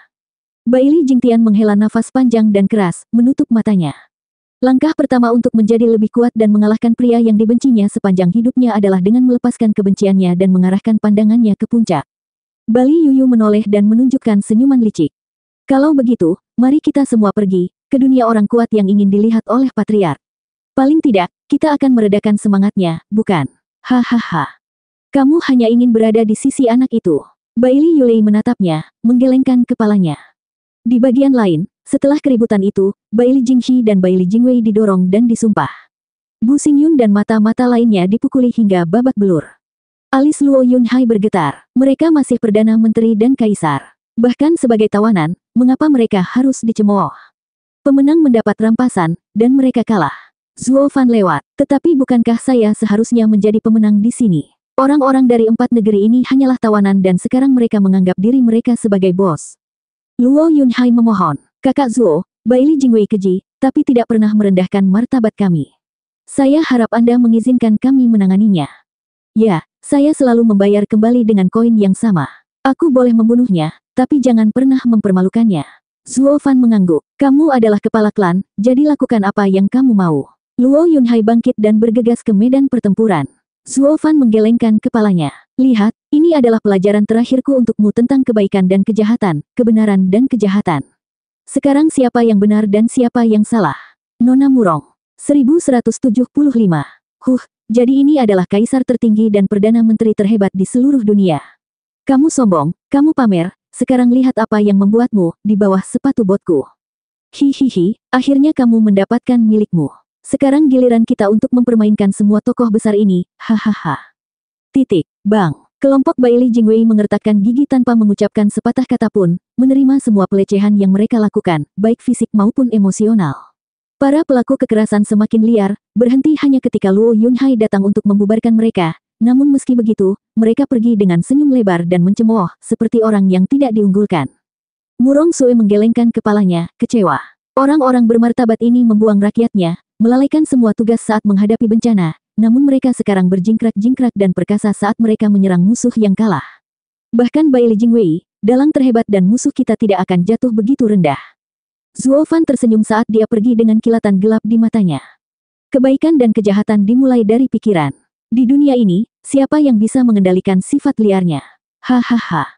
Baili Jingtian menghela nafas panjang dan keras, menutup matanya. Langkah pertama untuk menjadi lebih kuat dan mengalahkan pria yang dibencinya sepanjang hidupnya adalah dengan melepaskan kebenciannya dan mengarahkan pandangannya ke puncak. Bali Yuyu menoleh dan menunjukkan senyuman licik. Kalau begitu, mari kita semua pergi, ke dunia orang kuat yang ingin dilihat oleh patriark. Paling tidak, kita akan meredakan semangatnya, bukan? Hahaha. Kamu hanya ingin berada di sisi anak itu. Bailey Yulei menatapnya, menggelengkan kepalanya. Di bagian lain, setelah keributan itu, Bailey Jingxi dan Bailey Jingwei didorong dan disumpah. Bu Xingyun dan mata-mata lainnya dipukuli hingga babak belur. Alis Luo Yunhai bergetar. Mereka masih Perdana Menteri dan Kaisar. Bahkan sebagai tawanan, mengapa mereka harus dicemooh? Pemenang mendapat rampasan, dan mereka kalah. Zuo Fan lewat, tetapi bukankah saya seharusnya menjadi pemenang di sini? Orang-orang dari empat negeri ini hanyalah tawanan dan sekarang mereka menganggap diri mereka sebagai bos. Luo Yunhai memohon, kakak Zuo, Baili Jingwei keji, tapi tidak pernah merendahkan martabat kami. Saya harap Anda mengizinkan kami menanganinya. Ya, saya selalu membayar kembali dengan koin yang sama. Aku boleh membunuhnya, tapi jangan pernah mempermalukannya. Zuo Fan mengangguk. Kamu adalah kepala klan, jadi lakukan apa yang kamu mau. Luo Yunhai bangkit dan bergegas ke medan pertempuran. Zuo Fan menggelengkan kepalanya. Lihat, ini adalah pelajaran terakhirku untukmu tentang kebaikan dan kejahatan, kebenaran dan kejahatan. Sekarang siapa yang benar dan siapa yang salah? Nona Murong. 1175. Huh, jadi ini adalah kaisar tertinggi dan perdana menteri terhebat di seluruh dunia. Kamu sombong, kamu pamer, sekarang lihat apa yang membuatmu di bawah sepatu botku. Hihihi, akhirnya kamu mendapatkan milikmu. Sekarang giliran kita untuk mempermainkan semua tokoh besar ini, hahaha. Titik, bang. Kelompok Baili Jingwei mengertakkan gigi tanpa mengucapkan sepatah kata pun, menerima semua pelecehan yang mereka lakukan, baik fisik maupun emosional. Para pelaku kekerasan semakin liar, berhenti hanya ketika Luo Yunhai datang untuk membubarkan mereka, namun meski begitu, mereka pergi dengan senyum lebar dan mencemooh, seperti orang yang tidak diunggulkan. Murong Sue menggelengkan kepalanya, kecewa. Orang-orang bermartabat ini membuang rakyatnya, melalaikan semua tugas saat menghadapi bencana, namun mereka sekarang berjingkrak-jingkrak dan perkasa saat mereka menyerang musuh yang kalah. Bahkan Bai Li Jingwei, dalang terhebat dan musuh kita tidak akan jatuh begitu rendah. Zhuo Fan tersenyum saat dia pergi dengan kilatan gelap di matanya. Kebaikan dan kejahatan dimulai dari pikiran. Di dunia ini, Siapa yang bisa mengendalikan sifat liarnya? Hahaha.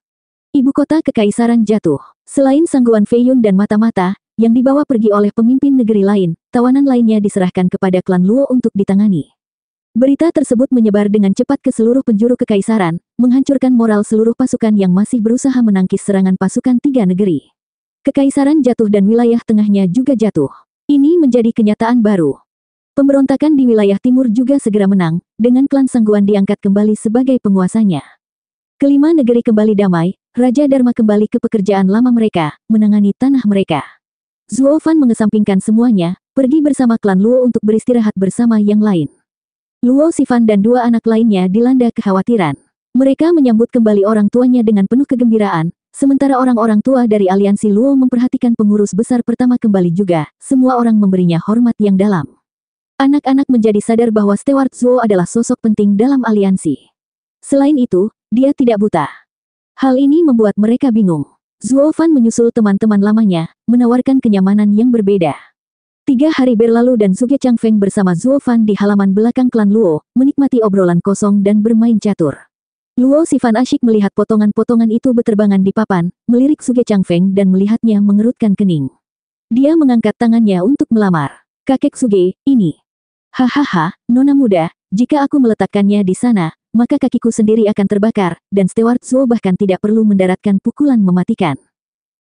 Ibu kota kekaisaran jatuh. Selain Sangguan Feiyun dan mata-mata, yang dibawa pergi oleh pemimpin negeri lain, tawanan lainnya diserahkan kepada klan Luo untuk ditangani. Berita tersebut menyebar dengan cepat ke seluruh penjuru kekaisaran, menghancurkan moral seluruh pasukan yang masih berusaha menangkis serangan pasukan tiga negeri. Kekaisaran jatuh dan wilayah tengahnya juga jatuh. Ini menjadi kenyataan baru. Pemberontakan di wilayah timur juga segera menang, dengan klan Sangguan diangkat kembali sebagai penguasanya. Kelima negeri kembali damai, Raja Dharma kembali ke pekerjaan lama mereka, menangani tanah mereka. Zuo Fan mengesampingkan semuanya, pergi bersama klan Luo untuk beristirahat bersama yang lain. Luo Sifan dan dua anak lainnya dilanda kekhawatiran. Mereka menyambut kembali orang tuanya dengan penuh kegembiraan, sementara orang-orang tua dari aliansi Luo memperhatikan pengurus besar pertama kembali juga, semua orang memberinya hormat yang dalam. Anak-anak menjadi sadar bahwa Stewart Zuo adalah sosok penting dalam aliansi. Selain itu, dia tidak buta. Hal ini membuat mereka bingung. Zuo Fan menyusul teman-teman lamanya, menawarkan kenyamanan yang berbeda. Tiga hari berlalu dan Suge Chang Feng bersama Zuo Fan di halaman belakang klan Luo, menikmati obrolan kosong dan bermain catur. Luo Sifan asyik melihat potongan-potongan itu berterbangan di papan, melirik Suge Chang Feng dan melihatnya mengerutkan kening. Dia mengangkat tangannya untuk melamar. Kakek Suge, ini. Hahaha, nona muda, jika aku meletakkannya di sana, maka kakiku sendiri akan terbakar, dan Stewart Zuo bahkan tidak perlu mendaratkan pukulan mematikan.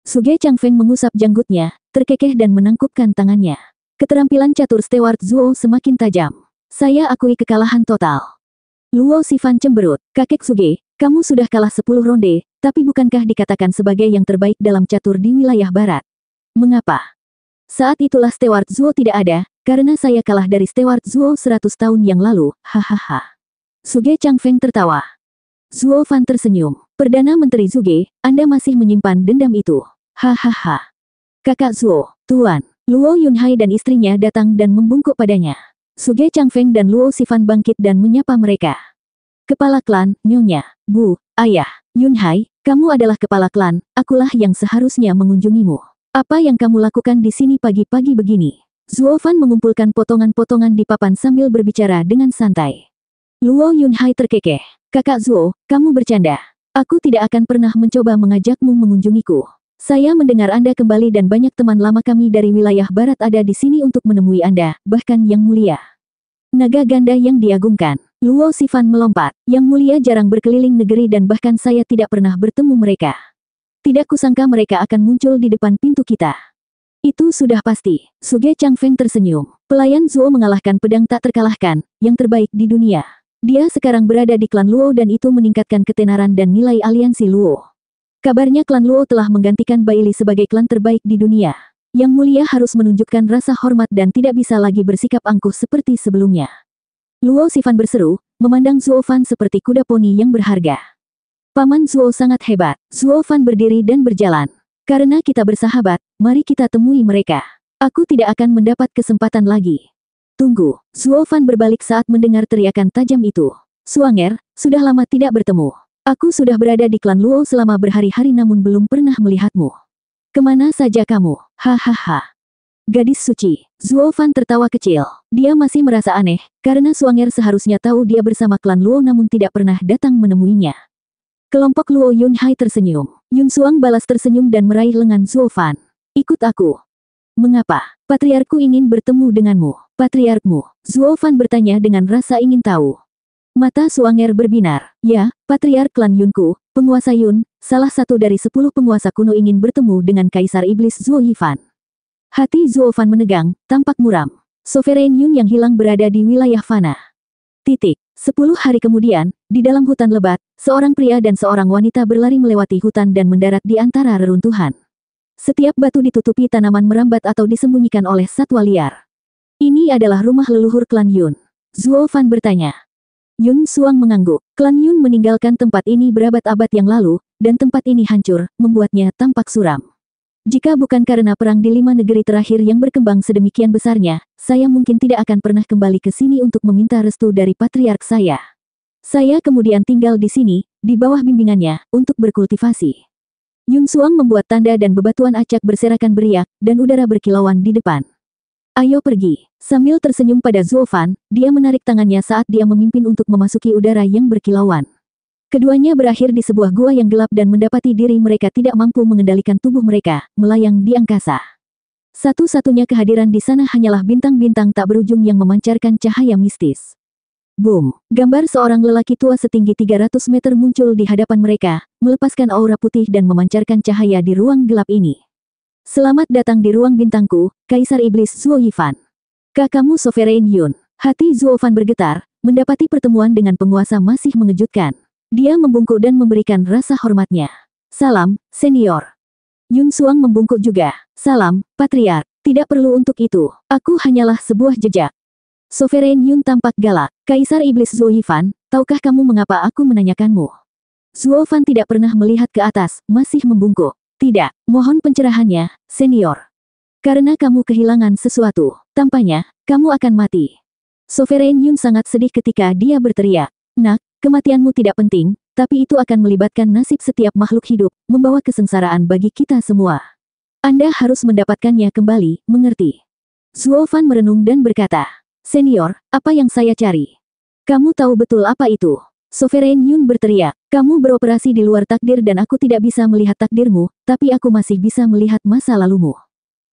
Suge Chang Feng mengusap janggutnya, terkekeh dan menangkupkan tangannya. Keterampilan catur Stewart Zuo semakin tajam. Saya akui kekalahan total. Luo Sifan cemberut, kakek Suge, kamu sudah kalah 10 ronde, tapi bukankah dikatakan sebagai yang terbaik dalam catur di wilayah barat? Mengapa? Saat itulah Stewart Zuo tidak ada, karena saya kalah dari Stewart Zuo 100 tahun yang lalu, hahaha. Suge Chang Feng tertawa. Zuo Fan tersenyum. Perdana Menteri Zuge, Anda masih menyimpan dendam itu. Hahaha. Kakak Zuo, Tuan, Luo Yunhai dan istrinya datang dan membungkuk padanya. Suge Chang Feng dan Luo Sifan bangkit dan menyapa mereka. Kepala klan, Nyonya, Bu, Ayah, Yunhai, kamu adalah kepala klan, akulah yang seharusnya mengunjungimu. Apa yang kamu lakukan di sini pagi-pagi begini? Zuofan mengumpulkan potongan-potongan di papan sambil berbicara dengan santai. Luo Yunhai terkekeh. Kakak Zuo, kamu bercanda. Aku tidak akan pernah mencoba mengajakmu mengunjungiku. Saya mendengar Anda kembali dan banyak teman lama kami dari wilayah barat ada di sini untuk menemui Anda, bahkan Yang Mulia. Naga ganda yang diagungkan. Luo Sifan melompat. Yang Mulia jarang berkeliling negeri dan bahkan saya tidak pernah bertemu mereka. Tidak kusangka mereka akan muncul di depan pintu kita. Itu sudah pasti. Suge Chang Feng tersenyum. Pelayan Zuo mengalahkan pedang tak terkalahkan, yang terbaik di dunia. Dia sekarang berada di klan Luo dan itu meningkatkan ketenaran dan nilai aliansi Luo. Kabarnya klan Luo telah menggantikan Baili sebagai klan terbaik di dunia. Yang mulia harus menunjukkan rasa hormat dan tidak bisa lagi bersikap angkuh seperti sebelumnya. Luo Sifan berseru, memandang Zuo Fan seperti kuda poni yang berharga. Paman Zuo sangat hebat. Zuo Fan berdiri dan berjalan. Karena kita bersahabat, mari kita temui mereka. Aku tidak akan mendapat kesempatan lagi. Tunggu, Zuofan berbalik saat mendengar teriakan tajam itu. Suanger, sudah lama tidak bertemu. Aku sudah berada di klan Luo selama berhari-hari namun belum pernah melihatmu. Kemana saja kamu? Hahaha. Gadis suci, Zuofan tertawa kecil. Dia masih merasa aneh, karena Suanger seharusnya tahu dia bersama klan Luo namun tidak pernah datang menemuinya. Kelompok Luo Yun Hai tersenyum. Yun Suang balas tersenyum dan meraih lengan Zuo Ikut aku. Mengapa? Patriarku ingin bertemu denganmu. Patriarkmu. Zuo bertanya dengan rasa ingin tahu. Mata Suanger berbinar. Ya, Patriark Klan Yunku, penguasa Yun, salah satu dari sepuluh penguasa kuno ingin bertemu dengan Kaisar Iblis Zuo Yifan. Hati Zuo Fan menegang, tampak muram. Sovereign Yun yang hilang berada di wilayah Fana. Titik. Sepuluh hari kemudian, di dalam hutan lebat, seorang pria dan seorang wanita berlari melewati hutan dan mendarat di antara reruntuhan. Setiap batu ditutupi tanaman merambat atau disembunyikan oleh satwa liar. Ini adalah rumah leluhur klan Yun. Zuo Fan bertanya. Yun Suang mengangguk. Klan Yun meninggalkan tempat ini berabad-abad yang lalu, dan tempat ini hancur, membuatnya tampak suram. Jika bukan karena perang di lima negeri terakhir yang berkembang sedemikian besarnya, saya mungkin tidak akan pernah kembali ke sini untuk meminta restu dari patriark saya. Saya kemudian tinggal di sini, di bawah bimbingannya, untuk berkultivasi. Yun Suang membuat tanda dan bebatuan acak berserakan beriak, dan udara berkilauan di depan. Ayo pergi. Sambil tersenyum pada Fan, dia menarik tangannya saat dia memimpin untuk memasuki udara yang berkilauan. Keduanya berakhir di sebuah gua yang gelap dan mendapati diri mereka tidak mampu mengendalikan tubuh mereka, melayang di angkasa. Satu-satunya kehadiran di sana hanyalah bintang-bintang tak berujung yang memancarkan cahaya mistis. Boom! Gambar seorang lelaki tua setinggi 300 meter muncul di hadapan mereka, melepaskan aura putih dan memancarkan cahaya di ruang gelap ini. Selamat datang di ruang bintangku, Kaisar Iblis Zuo Yifan. Kakamu, Sovereign Yun. Hati Zuo Fan bergetar, mendapati pertemuan dengan penguasa masih mengejutkan. Dia membungkuk dan memberikan rasa hormatnya. Salam, senior. Yun Suang membungkuk juga. Salam, patriar Tidak perlu untuk itu. Aku hanyalah sebuah jejak. Sovereign Yun tampak galak. Kaisar Iblis Zuo Yifan, tahukah kamu mengapa aku menanyakanmu? Zuo Fan tidak pernah melihat ke atas, masih membungkuk. Tidak, mohon pencerahannya, senior. Karena kamu kehilangan sesuatu, tampaknya, kamu akan mati. Sovereign Yun sangat sedih ketika dia berteriak. Nak, Kematianmu tidak penting, tapi itu akan melibatkan nasib setiap makhluk hidup, membawa kesengsaraan bagi kita semua. Anda harus mendapatkannya kembali, mengerti? Zuo Fan merenung dan berkata, Senior, apa yang saya cari? Kamu tahu betul apa itu? Sovereign Yun berteriak, kamu beroperasi di luar takdir dan aku tidak bisa melihat takdirmu, tapi aku masih bisa melihat masa lalumu.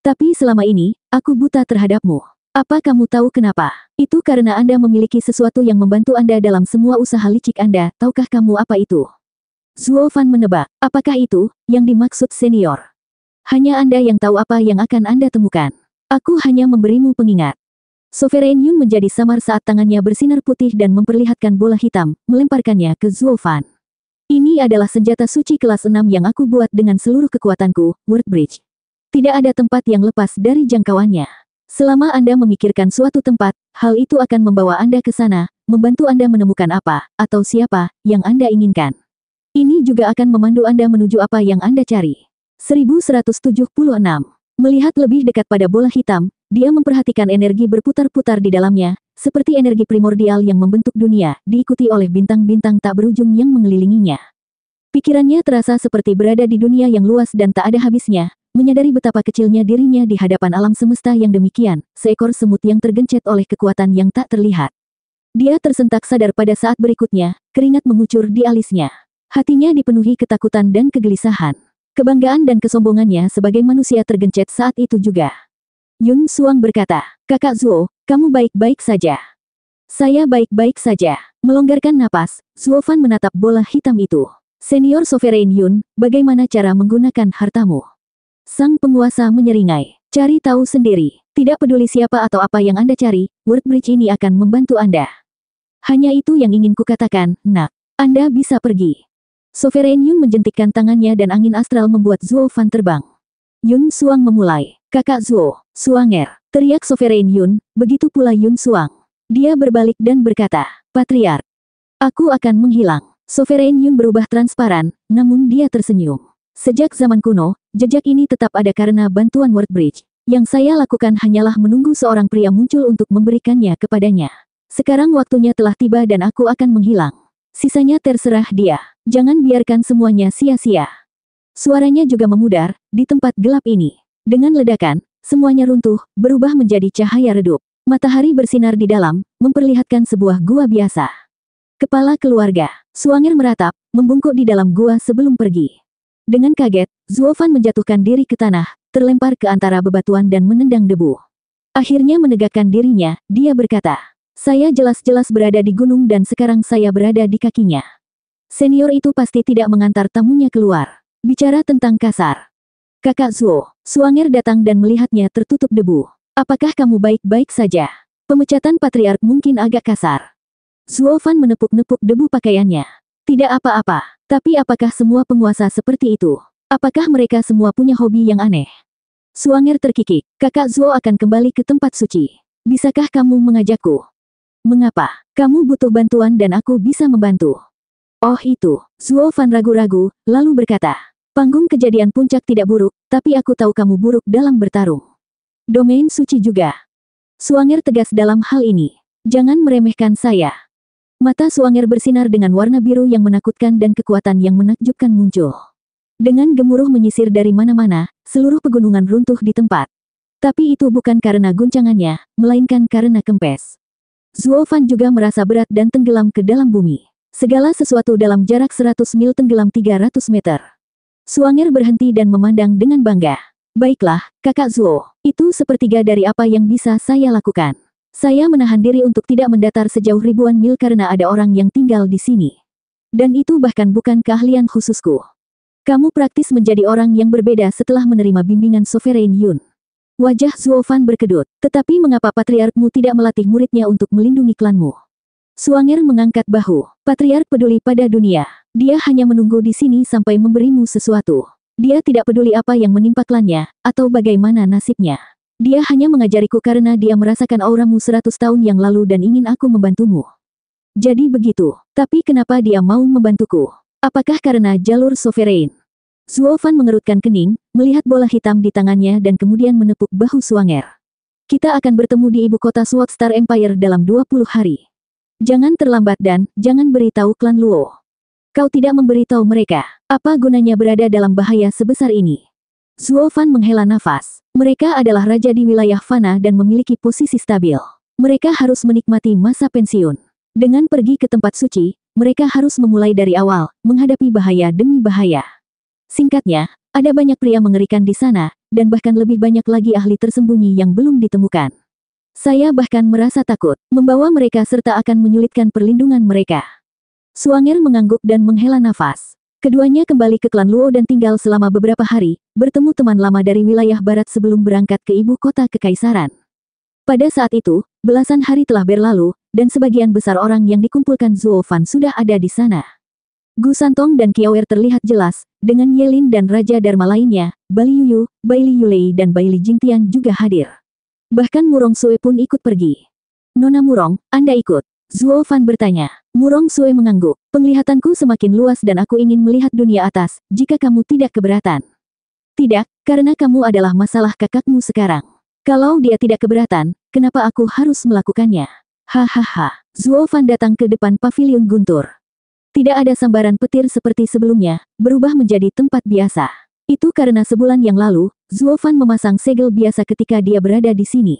Tapi selama ini, aku buta terhadapmu. Apa kamu tahu kenapa? Itu karena Anda memiliki sesuatu yang membantu Anda dalam semua usaha licik Anda, tahukah kamu apa itu? Zuo Fan menebak, apakah itu, yang dimaksud senior? Hanya Anda yang tahu apa yang akan Anda temukan. Aku hanya memberimu pengingat. Sovereign Yun menjadi samar saat tangannya bersinar putih dan memperlihatkan bola hitam, melemparkannya ke Zuo Fan. Ini adalah senjata suci kelas 6 yang aku buat dengan seluruh kekuatanku, Word Bridge. Tidak ada tempat yang lepas dari jangkauannya. Selama Anda memikirkan suatu tempat, hal itu akan membawa Anda ke sana, membantu Anda menemukan apa, atau siapa, yang Anda inginkan. Ini juga akan memandu Anda menuju apa yang Anda cari. 1176. Melihat lebih dekat pada bola hitam, dia memperhatikan energi berputar-putar di dalamnya, seperti energi primordial yang membentuk dunia, diikuti oleh bintang-bintang tak berujung yang mengelilinginya. Pikirannya terasa seperti berada di dunia yang luas dan tak ada habisnya, Menyadari betapa kecilnya dirinya di hadapan alam semesta yang demikian, seekor semut yang tergencet oleh kekuatan yang tak terlihat. Dia tersentak sadar pada saat berikutnya, keringat mengucur di alisnya. Hatinya dipenuhi ketakutan dan kegelisahan. Kebanggaan dan kesombongannya sebagai manusia tergencet saat itu juga. Yun Suang berkata, Kakak Zuo, kamu baik-baik saja. Saya baik-baik saja. Melonggarkan napas, Zuo Fan menatap bola hitam itu. Senior Sovereign Yun, bagaimana cara menggunakan hartamu? Sang penguasa menyeringai. Cari tahu sendiri. Tidak peduli siapa atau apa yang Anda cari, bridge ini akan membantu Anda. Hanya itu yang ingin kukatakan, nak. Anda bisa pergi. Sovereign Yun menjentikkan tangannya dan angin astral membuat Zuo Fan terbang. Yun Suang memulai. Kakak Zuo, Suanger, teriak Sovereign Yun, begitu pula Yun Suang. Dia berbalik dan berkata, Patriark, aku akan menghilang. Sovereign Yun berubah transparan, namun dia tersenyum. Sejak zaman kuno, jejak ini tetap ada karena bantuan Bridge. Yang saya lakukan hanyalah menunggu seorang pria muncul untuk memberikannya kepadanya. Sekarang waktunya telah tiba dan aku akan menghilang. Sisanya terserah dia. Jangan biarkan semuanya sia-sia. Suaranya juga memudar, di tempat gelap ini. Dengan ledakan, semuanya runtuh, berubah menjadi cahaya redup. Matahari bersinar di dalam, memperlihatkan sebuah gua biasa. Kepala keluarga, Suangir meratap, membungkuk di dalam gua sebelum pergi. Dengan kaget, Zuofan menjatuhkan diri ke tanah, terlempar ke antara bebatuan dan menendang debu. Akhirnya menegakkan dirinya, dia berkata, Saya jelas-jelas berada di gunung dan sekarang saya berada di kakinya. Senior itu pasti tidak mengantar tamunya keluar. Bicara tentang kasar. Kakak Zuo, Suanger datang dan melihatnya tertutup debu. Apakah kamu baik-baik saja? Pemecatan patriark mungkin agak kasar. Zuofan menepuk-nepuk debu pakaiannya. Tidak apa-apa, tapi apakah semua penguasa seperti itu? Apakah mereka semua punya hobi yang aneh? Suanger terkikik, kakak Zuo akan kembali ke tempat suci. Bisakah kamu mengajakku? Mengapa? Kamu butuh bantuan dan aku bisa membantu. Oh itu, Zuo Fan ragu-ragu, lalu berkata, panggung kejadian puncak tidak buruk, tapi aku tahu kamu buruk dalam bertarung. Domain suci juga. Suanger tegas dalam hal ini. Jangan meremehkan saya. Mata Suanger bersinar dengan warna biru yang menakutkan dan kekuatan yang menakjubkan muncul. Dengan gemuruh menyisir dari mana-mana, seluruh pegunungan runtuh di tempat. Tapi itu bukan karena guncangannya, melainkan karena kempes. Zuofan juga merasa berat dan tenggelam ke dalam bumi. Segala sesuatu dalam jarak 100 mil tenggelam 300 meter. Suanger berhenti dan memandang dengan bangga. Baiklah, kakak Zuo, itu sepertiga dari apa yang bisa saya lakukan. Saya menahan diri untuk tidak mendatar sejauh ribuan mil karena ada orang yang tinggal di sini. Dan itu bahkan bukan keahlian khususku. Kamu praktis menjadi orang yang berbeda setelah menerima bimbingan Sovereign Yun. Wajah Zuofan berkedut, tetapi mengapa patriarkmu tidak melatih muridnya untuk melindungi klanmu? Suanger mengangkat bahu. Patriark peduli pada dunia. Dia hanya menunggu di sini sampai memberimu sesuatu. Dia tidak peduli apa yang menimpa klannya, atau bagaimana nasibnya. Dia hanya mengajariku karena dia merasakan auramu seratus tahun yang lalu dan ingin aku membantumu. Jadi begitu. Tapi kenapa dia mau membantuku? Apakah karena jalur sovereign? Zuofan mengerutkan kening, melihat bola hitam di tangannya dan kemudian menepuk bahu Suanger. Kita akan bertemu di ibu kota Star Empire dalam 20 hari. Jangan terlambat dan jangan beritahu klan Luo. Kau tidak memberitahu mereka. Apa gunanya berada dalam bahaya sebesar ini? Zuo menghela nafas. Mereka adalah raja di wilayah Fana dan memiliki posisi stabil. Mereka harus menikmati masa pensiun. Dengan pergi ke tempat suci, mereka harus memulai dari awal, menghadapi bahaya demi bahaya. Singkatnya, ada banyak pria mengerikan di sana, dan bahkan lebih banyak lagi ahli tersembunyi yang belum ditemukan. Saya bahkan merasa takut, membawa mereka serta akan menyulitkan perlindungan mereka. Suanger mengangguk dan menghela nafas. Keduanya kembali ke klan Luo dan tinggal selama beberapa hari, bertemu teman lama dari wilayah barat sebelum berangkat ke ibu kota kekaisaran. Pada saat itu, belasan hari telah berlalu, dan sebagian besar orang yang dikumpulkan Zuo Fan sudah ada di sana. Gu Santong dan Kiawer terlihat jelas, dengan Yelin dan Raja Dharma lainnya, Bali Yuyu, Baili Yulei dan Baili Jingtian juga hadir. Bahkan Murong Sue pun ikut pergi. Nona Murong, Anda ikut. Zhuo Fan bertanya. Murong Sue mengangguk. Penglihatanku semakin luas dan aku ingin melihat dunia atas, jika kamu tidak keberatan. Tidak, karena kamu adalah masalah kakakmu sekarang. Kalau dia tidak keberatan, kenapa aku harus melakukannya? Hahaha. Zhuo Fan datang ke depan pavilion guntur. Tidak ada sambaran petir seperti sebelumnya, berubah menjadi tempat biasa. Itu karena sebulan yang lalu, Zhuo Fan memasang segel biasa ketika dia berada di sini.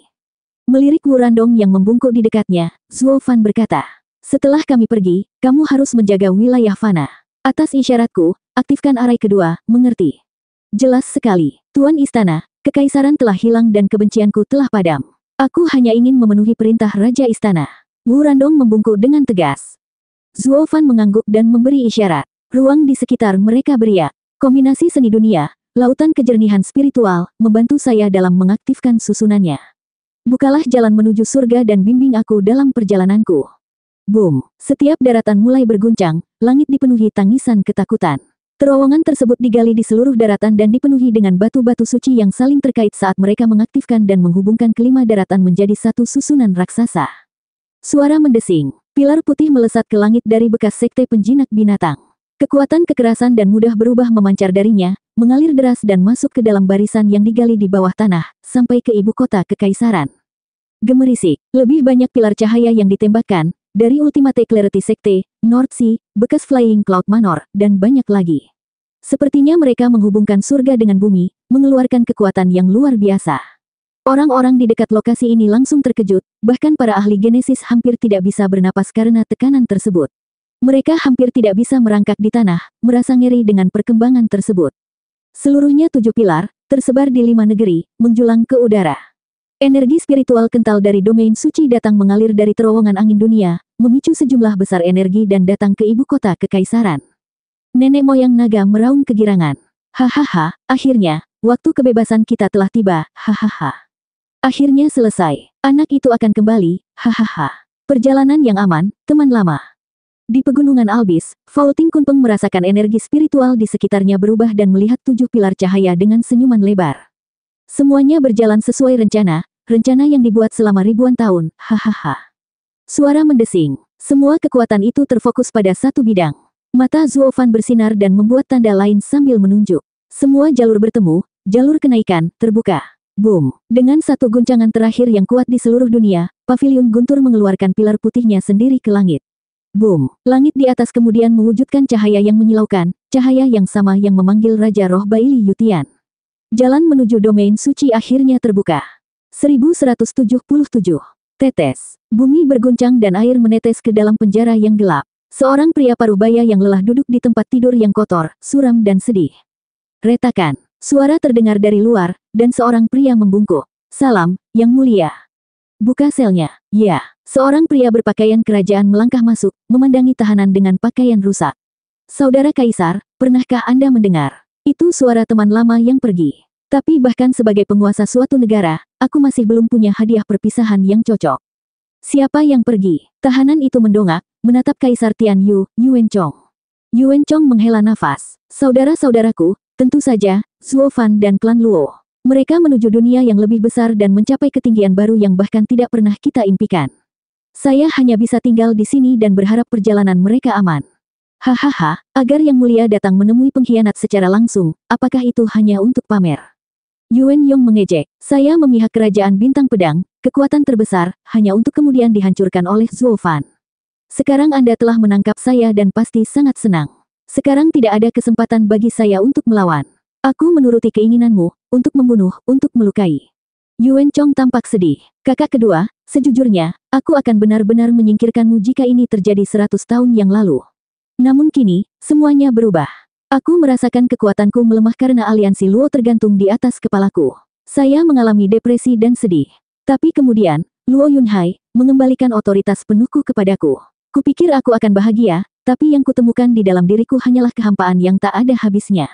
Melirik Wurandong yang membungkuk di dekatnya, Zuo Fan berkata, setelah kami pergi, kamu harus menjaga wilayah Fana. Atas isyaratku, aktifkan arai kedua, mengerti. Jelas sekali, Tuan Istana, kekaisaran telah hilang dan kebencianku telah padam. Aku hanya ingin memenuhi perintah Raja Istana. Wurandong membungkuk dengan tegas. Zuo Fan mengangguk dan memberi isyarat. Ruang di sekitar mereka beriak. Kombinasi seni dunia, lautan kejernihan spiritual, membantu saya dalam mengaktifkan susunannya. Bukalah jalan menuju surga dan bimbing aku dalam perjalananku. Boom, setiap daratan mulai berguncang, langit dipenuhi tangisan ketakutan. Terowongan tersebut digali di seluruh daratan dan dipenuhi dengan batu-batu suci yang saling terkait saat mereka mengaktifkan dan menghubungkan kelima daratan menjadi satu susunan raksasa. Suara mendesing, pilar putih melesat ke langit dari bekas sekte penjinak binatang. Kekuatan kekerasan dan mudah berubah memancar darinya, mengalir deras dan masuk ke dalam barisan yang digali di bawah tanah, sampai ke ibu kota kekaisaran. Gemerisik, lebih banyak pilar cahaya yang ditembakkan, dari Ultimate Clarity Sekte, North Sea, bekas Flying Cloud Manor, dan banyak lagi. Sepertinya mereka menghubungkan surga dengan bumi, mengeluarkan kekuatan yang luar biasa. Orang-orang di dekat lokasi ini langsung terkejut, bahkan para ahli genesis hampir tidak bisa bernapas karena tekanan tersebut. Mereka hampir tidak bisa merangkak di tanah, merasa ngeri dengan perkembangan tersebut. Seluruhnya tujuh pilar, tersebar di lima negeri, menjulang ke udara. Energi spiritual kental dari domain suci datang mengalir dari terowongan angin dunia, memicu sejumlah besar energi dan datang ke ibu kota kekaisaran. Nenek moyang naga meraung kegirangan. Hahaha, akhirnya, waktu kebebasan kita telah tiba, hahaha. Akhirnya selesai, anak itu akan kembali, hahaha. Perjalanan yang aman, teman lama. Di pegunungan Albis, Vaulting Kunpeng merasakan energi spiritual di sekitarnya berubah dan melihat tujuh pilar cahaya dengan senyuman lebar. Semuanya berjalan sesuai rencana, rencana yang dibuat selama ribuan tahun, hahaha. Suara mendesing, semua kekuatan itu terfokus pada satu bidang. Mata Zuofan bersinar dan membuat tanda lain sambil menunjuk. Semua jalur bertemu, jalur kenaikan, terbuka. Boom! Dengan satu guncangan terakhir yang kuat di seluruh dunia, pavilion guntur mengeluarkan pilar putihnya sendiri ke langit. Boom! Langit di atas kemudian mewujudkan cahaya yang menyilaukan, cahaya yang sama yang memanggil Raja Roh Baili Yutian. Jalan menuju domain suci akhirnya terbuka. 1177 Tetes. Bumi berguncang dan air menetes ke dalam penjara yang gelap. Seorang pria parubaya yang lelah duduk di tempat tidur yang kotor, suram dan sedih. Retakan. Suara terdengar dari luar, dan seorang pria membungkuk. Salam, yang mulia. Buka selnya. Ya. Seorang pria berpakaian kerajaan melangkah masuk, memandangi tahanan dengan pakaian rusak. Saudara Kaisar, pernahkah Anda mendengar? Itu suara teman lama yang pergi. Tapi bahkan sebagai penguasa suatu negara, aku masih belum punya hadiah perpisahan yang cocok. Siapa yang pergi? Tahanan itu mendongak, menatap Kaisar Tian Yu, Yuan Chong. Yuan Chong menghela nafas. Saudara-saudaraku, tentu saja, Zuo Fan dan klan Luo. Mereka menuju dunia yang lebih besar dan mencapai ketinggian baru yang bahkan tidak pernah kita impikan. Saya hanya bisa tinggal di sini dan berharap perjalanan mereka aman. Hahaha, agar yang mulia datang menemui pengkhianat secara langsung, apakah itu hanya untuk pamer? Yuan Yong mengejek, saya memihak kerajaan bintang pedang, kekuatan terbesar, hanya untuk kemudian dihancurkan oleh Zuo Fan. Sekarang Anda telah menangkap saya dan pasti sangat senang. Sekarang tidak ada kesempatan bagi saya untuk melawan. Aku menuruti keinginanmu, untuk membunuh, untuk melukai. Yuan Chong tampak sedih. Kakak kedua, Sejujurnya, aku akan benar-benar menyingkirkanmu jika ini terjadi seratus tahun yang lalu. Namun kini, semuanya berubah. Aku merasakan kekuatanku melemah karena aliansi Luo tergantung di atas kepalaku. Saya mengalami depresi dan sedih. Tapi kemudian, Luo Yunhai mengembalikan otoritas penuhku kepadaku. Kupikir aku akan bahagia, tapi yang kutemukan di dalam diriku hanyalah kehampaan yang tak ada habisnya.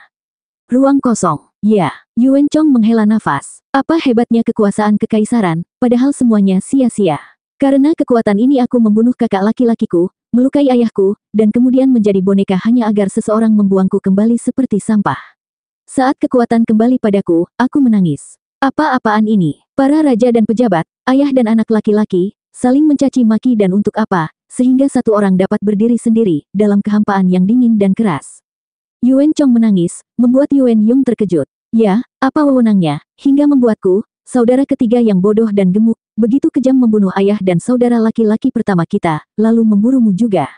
Ruang kosong. Ya, Yuan Chong menghela nafas. Apa hebatnya kekuasaan kekaisaran, padahal semuanya sia-sia. Karena kekuatan ini aku membunuh kakak laki-lakiku, melukai ayahku, dan kemudian menjadi boneka hanya agar seseorang membuangku kembali seperti sampah. Saat kekuatan kembali padaku, aku menangis. Apa-apaan ini? Para raja dan pejabat, ayah dan anak laki-laki, saling mencaci maki dan untuk apa, sehingga satu orang dapat berdiri sendiri, dalam kehampaan yang dingin dan keras. Yuen Chong menangis, membuat Yuen Yong terkejut. Ya, apa wewenangnya, hingga membuatku, saudara ketiga yang bodoh dan gemuk, begitu kejam membunuh ayah dan saudara laki-laki pertama kita, lalu memburumu juga.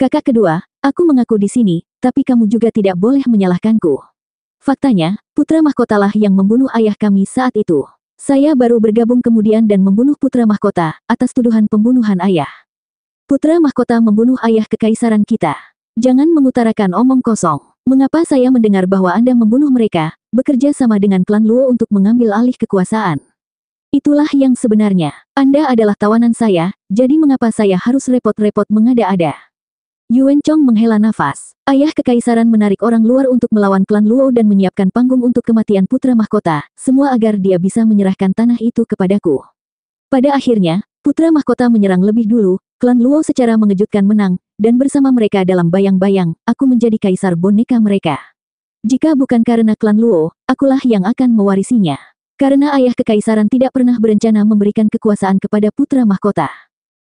Kakak kedua, aku mengaku di sini, tapi kamu juga tidak boleh menyalahkanku. Faktanya, putra mahkotalah yang membunuh ayah kami saat itu. Saya baru bergabung kemudian dan membunuh putra mahkota, atas tuduhan pembunuhan ayah. Putra mahkota membunuh ayah kekaisaran kita. Jangan mengutarakan omong kosong. Mengapa saya mendengar bahwa Anda membunuh mereka, bekerja sama dengan klan Luo untuk mengambil alih kekuasaan? Itulah yang sebenarnya. Anda adalah tawanan saya, jadi mengapa saya harus repot-repot mengada-ada? Yuan Chong menghela nafas. Ayah kekaisaran menarik orang luar untuk melawan klan Luo dan menyiapkan panggung untuk kematian putra mahkota, semua agar dia bisa menyerahkan tanah itu kepadaku. Pada akhirnya, putra mahkota menyerang lebih dulu, Klan Luo secara mengejutkan menang, dan bersama mereka dalam bayang-bayang, aku menjadi kaisar boneka mereka. Jika bukan karena klan Luo, akulah yang akan mewarisinya. Karena ayah kekaisaran tidak pernah berencana memberikan kekuasaan kepada putra mahkota.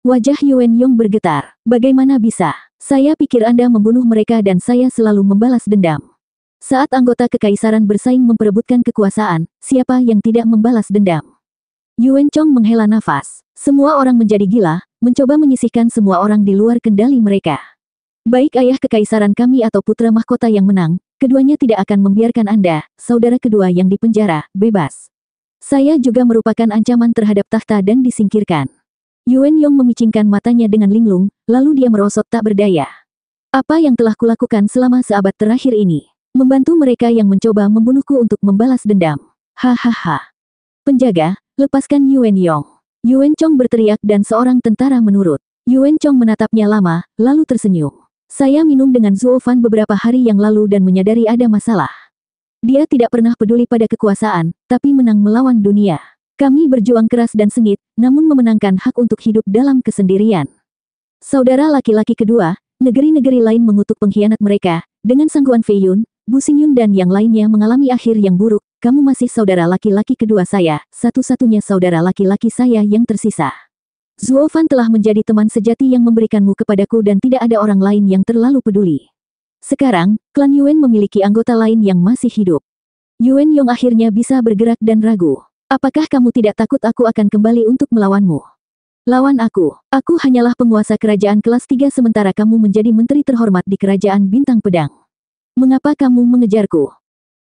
Wajah Yuan Yong bergetar. Bagaimana bisa? Saya pikir Anda membunuh mereka dan saya selalu membalas dendam. Saat anggota kekaisaran bersaing memperebutkan kekuasaan, siapa yang tidak membalas dendam? Yuan Chong menghela nafas. Semua orang menjadi gila, mencoba menyisihkan semua orang di luar kendali mereka. Baik ayah kekaisaran kami atau putra mahkota yang menang, keduanya tidak akan membiarkan Anda, saudara kedua yang dipenjara, bebas. Saya juga merupakan ancaman terhadap tahta dan disingkirkan. Yuan Yong memicingkan matanya dengan linglung, lalu dia merosot tak berdaya. Apa yang telah kulakukan selama seabad terakhir ini? Membantu mereka yang mencoba membunuhku untuk membalas dendam. Hahaha. Penjaga, lepaskan Yuan Yong. Yuen Chong berteriak dan seorang tentara menurut. Yuen Chong menatapnya lama, lalu tersenyum. Saya minum dengan Zuo Fan beberapa hari yang lalu dan menyadari ada masalah. Dia tidak pernah peduli pada kekuasaan, tapi menang melawan dunia. Kami berjuang keras dan sengit, namun memenangkan hak untuk hidup dalam kesendirian. Saudara laki-laki kedua, negeri-negeri lain mengutuk pengkhianat mereka, dengan sangguan Feiyun, Bu Xingyun dan yang lainnya mengalami akhir yang buruk, kamu masih saudara laki-laki kedua saya, satu-satunya saudara laki-laki saya yang tersisa. Zuofan telah menjadi teman sejati yang memberikanmu kepadaku dan tidak ada orang lain yang terlalu peduli. Sekarang, klan Yuan memiliki anggota lain yang masih hidup. Yuan Yong akhirnya bisa bergerak dan ragu. Apakah kamu tidak takut aku akan kembali untuk melawanmu? Lawan aku. Aku hanyalah penguasa kerajaan kelas 3 sementara kamu menjadi menteri terhormat di kerajaan bintang pedang. Mengapa kamu mengejarku?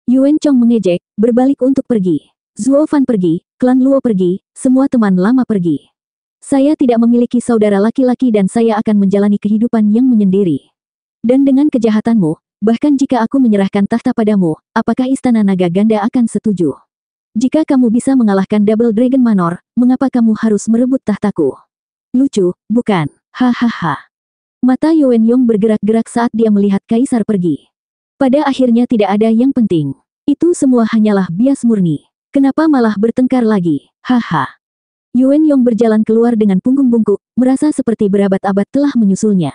Yuan Chong mengejek, berbalik untuk pergi. Zuo Fan pergi, klan Luo pergi, semua teman lama pergi. Saya tidak memiliki saudara laki-laki dan saya akan menjalani kehidupan yang menyendiri. Dan dengan kejahatanmu, bahkan jika aku menyerahkan tahta padamu, apakah istana naga ganda akan setuju? Jika kamu bisa mengalahkan Double Dragon Manor, mengapa kamu harus merebut tahtaku? Lucu, bukan? Hahaha. Mata Yuen Yong bergerak-gerak saat dia melihat Kaisar pergi. Pada akhirnya tidak ada yang penting. Itu semua hanyalah bias murni. Kenapa malah bertengkar lagi? Haha. Yuan Yong berjalan keluar dengan punggung bungkuk, merasa seperti berabad-abad telah menyusulnya.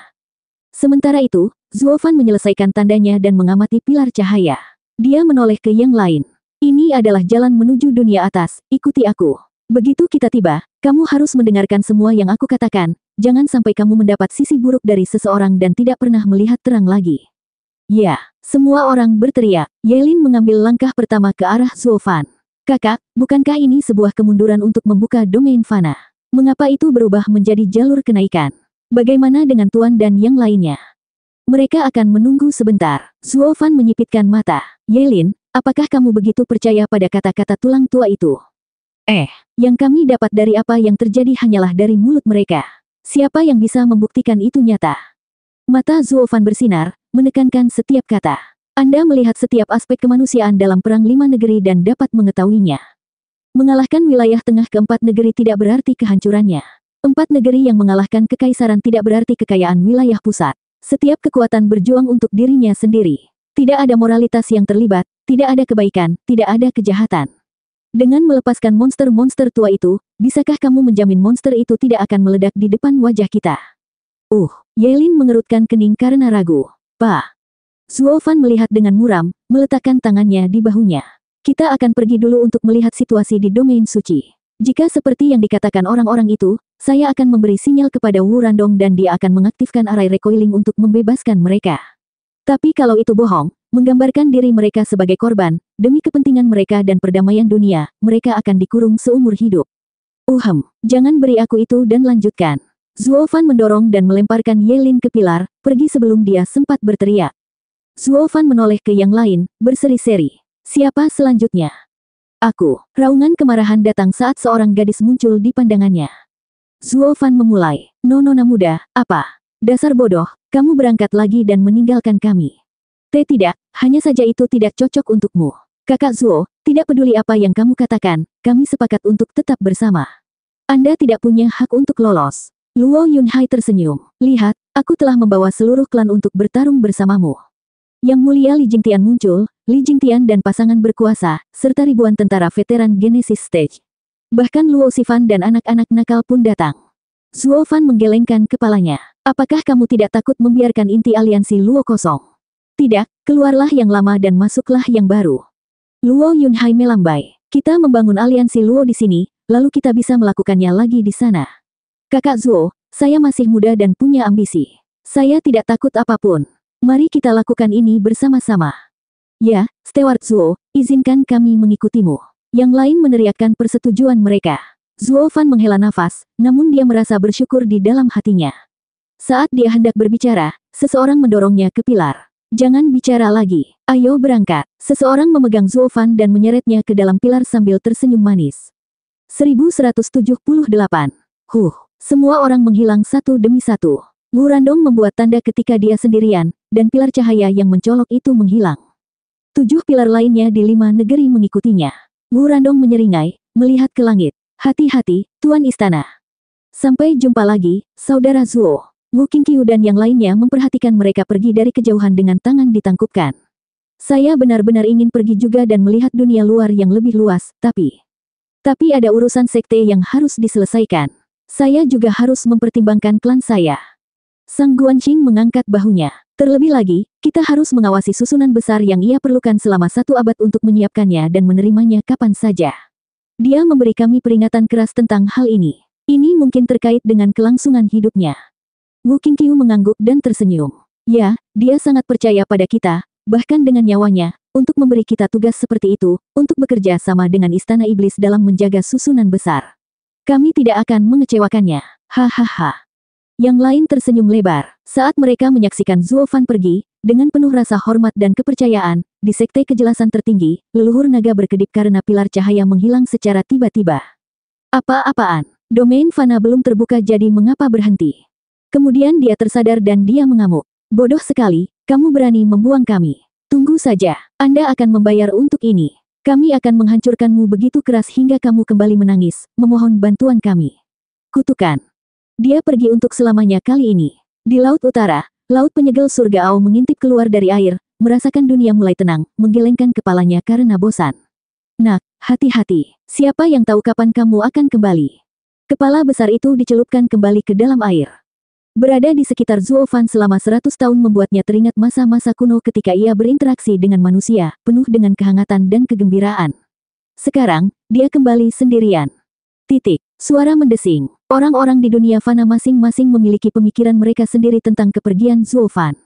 Sementara itu, Zuo Fan menyelesaikan tandanya dan mengamati pilar cahaya. Dia menoleh ke yang lain. Ini adalah jalan menuju dunia atas, ikuti aku. Begitu kita tiba, kamu harus mendengarkan semua yang aku katakan, jangan sampai kamu mendapat sisi buruk dari seseorang dan tidak pernah melihat terang lagi. Ya, semua orang berteriak. Yelin mengambil langkah pertama ke arah Zulfan. Kakak, bukankah ini sebuah kemunduran untuk membuka domain fana? Mengapa itu berubah menjadi jalur kenaikan? Bagaimana dengan Tuan dan yang lainnya? Mereka akan menunggu sebentar. Zulfan menyipitkan mata. Yelin, apakah kamu begitu percaya pada kata-kata tulang tua itu? Eh, yang kami dapat dari apa yang terjadi hanyalah dari mulut mereka. Siapa yang bisa membuktikan itu nyata? Mata Zuofan bersinar, menekankan setiap kata. Anda melihat setiap aspek kemanusiaan dalam Perang Lima Negeri dan dapat mengetahuinya. Mengalahkan wilayah tengah keempat negeri tidak berarti kehancurannya. Empat negeri yang mengalahkan kekaisaran tidak berarti kekayaan wilayah pusat. Setiap kekuatan berjuang untuk dirinya sendiri. Tidak ada moralitas yang terlibat, tidak ada kebaikan, tidak ada kejahatan. Dengan melepaskan monster-monster tua itu, bisakah kamu menjamin monster itu tidak akan meledak di depan wajah kita? Uh, Yelin mengerutkan kening karena ragu. Pa. Fan melihat dengan muram, meletakkan tangannya di bahunya. Kita akan pergi dulu untuk melihat situasi di domain suci. Jika seperti yang dikatakan orang-orang itu, saya akan memberi sinyal kepada Wu Randong dan dia akan mengaktifkan array recoiling untuk membebaskan mereka. Tapi kalau itu bohong, menggambarkan diri mereka sebagai korban, demi kepentingan mereka dan perdamaian dunia, mereka akan dikurung seumur hidup. Uhem, jangan beri aku itu dan lanjutkan. Zuo Fan mendorong dan melemparkan Yelin ke pilar, pergi sebelum dia sempat berteriak. Zuo Fan menoleh ke yang lain, berseri-seri. Siapa selanjutnya? Aku. Raungan kemarahan datang saat seorang gadis muncul di pandangannya. Zuo Fan memulai. Nonona muda, apa? Dasar bodoh, kamu berangkat lagi dan meninggalkan kami. T tidak, hanya saja itu tidak cocok untukmu. Kakak Zuo. tidak peduli apa yang kamu katakan, kami sepakat untuk tetap bersama. Anda tidak punya hak untuk lolos. Luo Yunhai tersenyum. Lihat, aku telah membawa seluruh klan untuk bertarung bersamamu. Yang mulia Li Jingtian muncul, Li Jingtian dan pasangan berkuasa, serta ribuan tentara veteran Genesis Stage. Bahkan Luo Sifan dan anak-anak nakal pun datang. Zuo Fan menggelengkan kepalanya. Apakah kamu tidak takut membiarkan inti aliansi Luo kosong? Tidak, keluarlah yang lama dan masuklah yang baru. Luo Yunhai melambai. Kita membangun aliansi Luo di sini, lalu kita bisa melakukannya lagi di sana. Kakak Zuo, saya masih muda dan punya ambisi. Saya tidak takut apapun. Mari kita lakukan ini bersama-sama. Ya, Stewart Zuo, izinkan kami mengikutimu. Yang lain meneriakkan persetujuan mereka. Zuo Fan menghela nafas, namun dia merasa bersyukur di dalam hatinya. Saat dia hendak berbicara, seseorang mendorongnya ke pilar. Jangan bicara lagi, ayo berangkat. Seseorang memegang Zuo Fan dan menyeretnya ke dalam pilar sambil tersenyum manis. 1178. Huh. Semua orang menghilang satu demi satu. Randong membuat tanda ketika dia sendirian, dan pilar cahaya yang mencolok itu menghilang. Tujuh pilar lainnya di lima negeri mengikutinya. Randong menyeringai, melihat ke langit. Hati-hati, Tuan Istana. Sampai jumpa lagi, Saudara Zuo. Wu Qingqiu dan yang lainnya memperhatikan mereka pergi dari kejauhan dengan tangan ditangkupkan. Saya benar-benar ingin pergi juga dan melihat dunia luar yang lebih luas, tapi... Tapi ada urusan sekte yang harus diselesaikan. Saya juga harus mempertimbangkan klan saya. Sang Guan Qing mengangkat bahunya. Terlebih lagi, kita harus mengawasi susunan besar yang ia perlukan selama satu abad untuk menyiapkannya dan menerimanya kapan saja. Dia memberi kami peringatan keras tentang hal ini. Ini mungkin terkait dengan kelangsungan hidupnya. Wu Qingqiu mengangguk dan tersenyum. Ya, dia sangat percaya pada kita, bahkan dengan nyawanya, untuk memberi kita tugas seperti itu, untuk bekerja sama dengan Istana Iblis dalam menjaga susunan besar. Kami tidak akan mengecewakannya. Hahaha. Yang lain tersenyum lebar saat mereka menyaksikan Zuo Fan pergi, dengan penuh rasa hormat dan kepercayaan, di sekte kejelasan tertinggi, leluhur naga berkedip karena pilar cahaya menghilang secara tiba-tiba. Apa-apaan? Domain Fana belum terbuka jadi mengapa berhenti? Kemudian dia tersadar dan dia mengamuk. Bodoh sekali, kamu berani membuang kami. Tunggu saja, Anda akan membayar untuk ini. Kami akan menghancurkanmu begitu keras hingga kamu kembali menangis, memohon bantuan kami. Kutukan. Dia pergi untuk selamanya kali ini. Di Laut Utara, Laut penyegel Surga Ao mengintip keluar dari air, merasakan dunia mulai tenang, menggelengkan kepalanya karena bosan. Nak, hati-hati. Siapa yang tahu kapan kamu akan kembali? Kepala besar itu dicelupkan kembali ke dalam air. Berada di sekitar Zuofan selama 100 tahun membuatnya teringat masa-masa kuno ketika ia berinteraksi dengan manusia, penuh dengan kehangatan dan kegembiraan. Sekarang, dia kembali sendirian. Titik. Suara mendesing. Orang-orang di dunia fana masing-masing memiliki pemikiran mereka sendiri tentang kepergian Zuofan.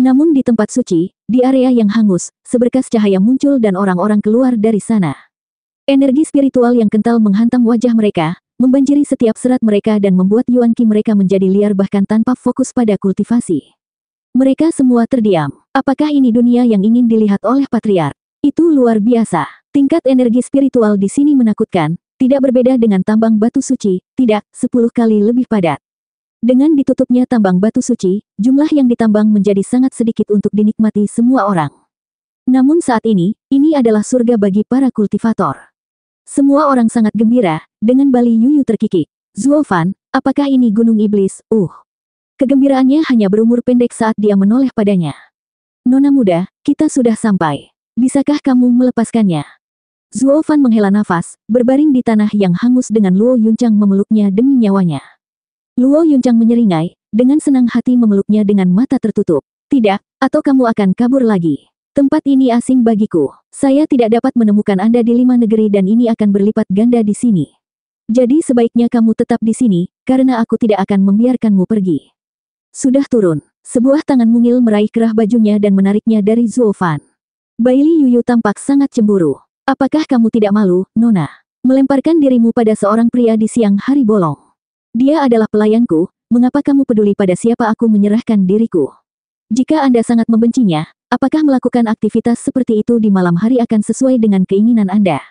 Namun di tempat suci, di area yang hangus, seberkas cahaya muncul dan orang-orang keluar dari sana. Energi spiritual yang kental menghantam wajah mereka, membanjiri setiap serat mereka dan membuat Yuan Qi mereka menjadi liar bahkan tanpa fokus pada kultivasi. Mereka semua terdiam. Apakah ini dunia yang ingin dilihat oleh patriark? Itu luar biasa. Tingkat energi spiritual di sini menakutkan, tidak berbeda dengan tambang batu suci, tidak, sepuluh kali lebih padat. Dengan ditutupnya tambang batu suci, jumlah yang ditambang menjadi sangat sedikit untuk dinikmati semua orang. Namun saat ini, ini adalah surga bagi para kultivator. Semua orang sangat gembira, dengan Bali Yuyu terkikik. Zuofan, apakah ini gunung iblis? Uh. Kegembiraannya hanya berumur pendek saat dia menoleh padanya. Nona muda, kita sudah sampai. Bisakah kamu melepaskannya? Zuofan menghela nafas, berbaring di tanah yang hangus dengan Luo Yuncang memeluknya demi nyawanya. Luo Yuncang menyeringai, dengan senang hati memeluknya dengan mata tertutup. Tidak, atau kamu akan kabur lagi. Tempat ini asing bagiku. Saya tidak dapat menemukan Anda di lima negeri dan ini akan berlipat ganda di sini. Jadi sebaiknya kamu tetap di sini, karena aku tidak akan membiarkanmu pergi. Sudah turun. Sebuah tangan mungil meraih kerah bajunya dan menariknya dari Zuofan. Bailey Yuyu tampak sangat cemburu. Apakah kamu tidak malu, Nona? Melemparkan dirimu pada seorang pria di siang hari bolong. Dia adalah pelayanku, mengapa kamu peduli pada siapa aku menyerahkan diriku? Jika Anda sangat membencinya, Apakah melakukan aktivitas seperti itu di malam hari akan sesuai dengan keinginan Anda?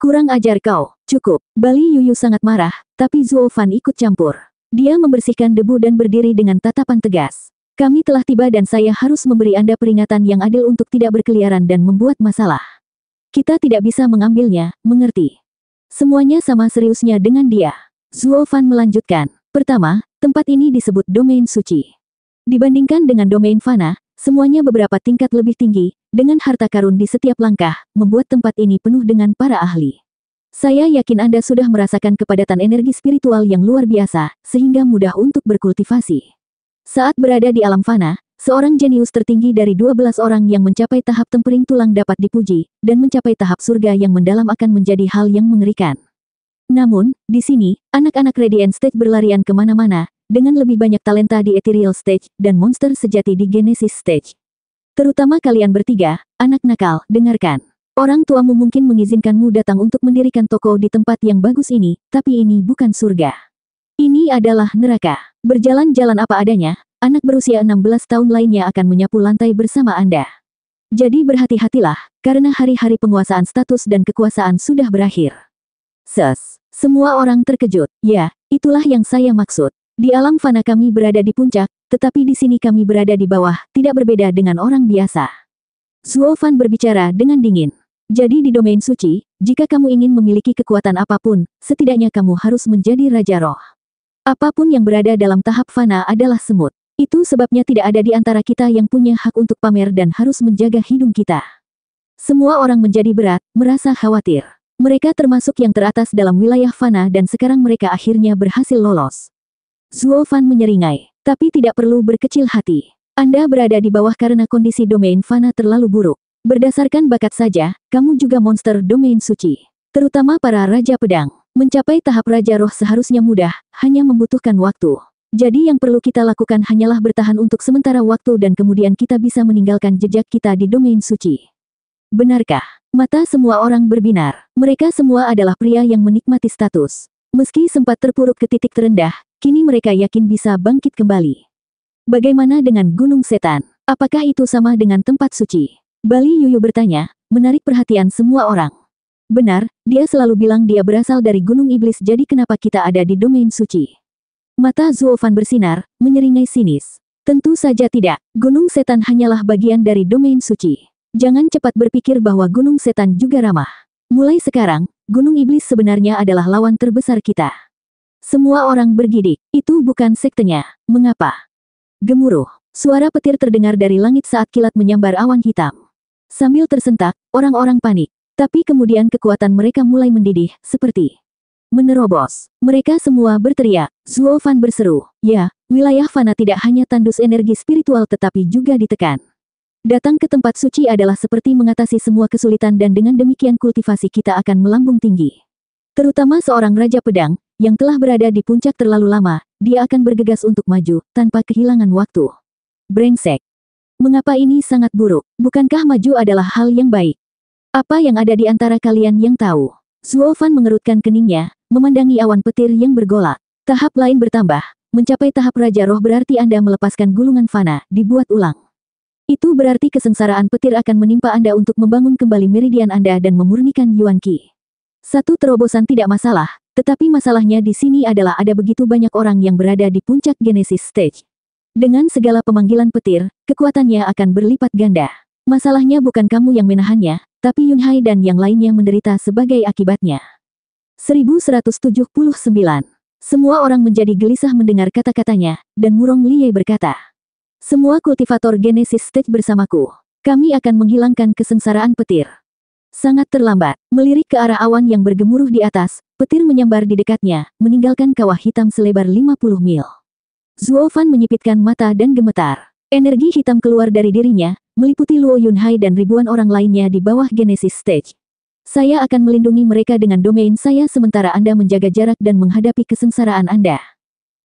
Kurang ajar kau, cukup. Bali Yuyu sangat marah, tapi Zuo Fan ikut campur. Dia membersihkan debu dan berdiri dengan tatapan tegas. Kami telah tiba dan saya harus memberi Anda peringatan yang adil untuk tidak berkeliaran dan membuat masalah. Kita tidak bisa mengambilnya, mengerti. Semuanya sama seriusnya dengan dia. Zuo Fan melanjutkan. Pertama, tempat ini disebut domain suci. Dibandingkan dengan domain fana, Semuanya beberapa tingkat lebih tinggi, dengan harta karun di setiap langkah, membuat tempat ini penuh dengan para ahli. Saya yakin Anda sudah merasakan kepadatan energi spiritual yang luar biasa, sehingga mudah untuk berkultivasi. Saat berada di alam fana, seorang jenius tertinggi dari 12 orang yang mencapai tahap tempering tulang dapat dipuji, dan mencapai tahap surga yang mendalam akan menjadi hal yang mengerikan. Namun, di sini, anak-anak Radiant State berlarian kemana-mana, dengan lebih banyak talenta di Ethereal Stage dan monster sejati di Genesis Stage. Terutama kalian bertiga, anak nakal, dengarkan. Orang tuamu mungkin mengizinkanmu datang untuk mendirikan toko di tempat yang bagus ini, tapi ini bukan surga. Ini adalah neraka. Berjalan-jalan apa adanya, anak berusia 16 tahun lainnya akan menyapu lantai bersama Anda. Jadi berhati-hatilah, karena hari-hari penguasaan status dan kekuasaan sudah berakhir. Ses, semua orang terkejut, ya, itulah yang saya maksud. Di alam fana kami berada di puncak, tetapi di sini kami berada di bawah, tidak berbeda dengan orang biasa. Zuo Fan berbicara dengan dingin. Jadi di domain suci, jika kamu ingin memiliki kekuatan apapun, setidaknya kamu harus menjadi Raja Roh. Apapun yang berada dalam tahap fana adalah semut. Itu sebabnya tidak ada di antara kita yang punya hak untuk pamer dan harus menjaga hidung kita. Semua orang menjadi berat, merasa khawatir. Mereka termasuk yang teratas dalam wilayah fana dan sekarang mereka akhirnya berhasil lolos. Zuofan menyeringai, tapi tidak perlu berkecil hati. Anda berada di bawah karena kondisi domain fana terlalu buruk. Berdasarkan bakat saja, kamu juga monster domain suci. Terutama para raja pedang. Mencapai tahap raja roh seharusnya mudah, hanya membutuhkan waktu. Jadi yang perlu kita lakukan hanyalah bertahan untuk sementara waktu dan kemudian kita bisa meninggalkan jejak kita di domain suci. Benarkah? Mata semua orang berbinar. Mereka semua adalah pria yang menikmati status. Meski sempat terpuruk ke titik terendah, kini mereka yakin bisa bangkit kembali. Bagaimana dengan Gunung Setan? Apakah itu sama dengan tempat suci? Bali Yuyu bertanya, menarik perhatian semua orang. Benar, dia selalu bilang dia berasal dari Gunung Iblis jadi kenapa kita ada di domain suci? Mata Zuofan bersinar, menyeringai sinis. Tentu saja tidak, Gunung Setan hanyalah bagian dari domain suci. Jangan cepat berpikir bahwa Gunung Setan juga ramah. Mulai sekarang, Gunung Iblis sebenarnya adalah lawan terbesar kita. Semua orang bergidik, itu bukan sektenya. Mengapa? Gemuruh. Suara petir terdengar dari langit saat kilat menyambar awan hitam. Sambil tersentak, orang-orang panik. Tapi kemudian kekuatan mereka mulai mendidih, seperti menerobos. Mereka semua berteriak. Zuo Fan berseru, ya, wilayah Fana tidak hanya tandus energi spiritual tetapi juga ditekan. Datang ke tempat suci adalah seperti mengatasi semua kesulitan dan dengan demikian kultivasi kita akan melambung tinggi. Terutama seorang Raja Pedang, yang telah berada di puncak terlalu lama, dia akan bergegas untuk maju, tanpa kehilangan waktu. Brengsek. Mengapa ini sangat buruk? Bukankah maju adalah hal yang baik? Apa yang ada di antara kalian yang tahu? Zuofan mengerutkan keningnya, memandangi awan petir yang bergolak. Tahap lain bertambah, mencapai tahap Raja Roh berarti Anda melepaskan gulungan fana, dibuat ulang. Itu berarti kesengsaraan petir akan menimpa Anda untuk membangun kembali meridian Anda dan memurnikan Yuan Qi. Satu terobosan tidak masalah, tetapi masalahnya di sini adalah ada begitu banyak orang yang berada di puncak Genesis Stage. Dengan segala pemanggilan petir, kekuatannya akan berlipat ganda. Masalahnya bukan kamu yang menahannya, tapi Hai dan yang lainnya menderita sebagai akibatnya. 1179. Semua orang menjadi gelisah mendengar kata-katanya, dan Murong Liye berkata, semua kultivator Genesis Stage bersamaku. Kami akan menghilangkan kesengsaraan petir. Sangat terlambat, melirik ke arah awan yang bergemuruh di atas, petir menyambar di dekatnya, meninggalkan kawah hitam selebar 50 mil. Zuofan menyipitkan mata dan gemetar. Energi hitam keluar dari dirinya, meliputi Luo Yunhai dan ribuan orang lainnya di bawah Genesis Stage. Saya akan melindungi mereka dengan domain saya sementara Anda menjaga jarak dan menghadapi kesengsaraan Anda.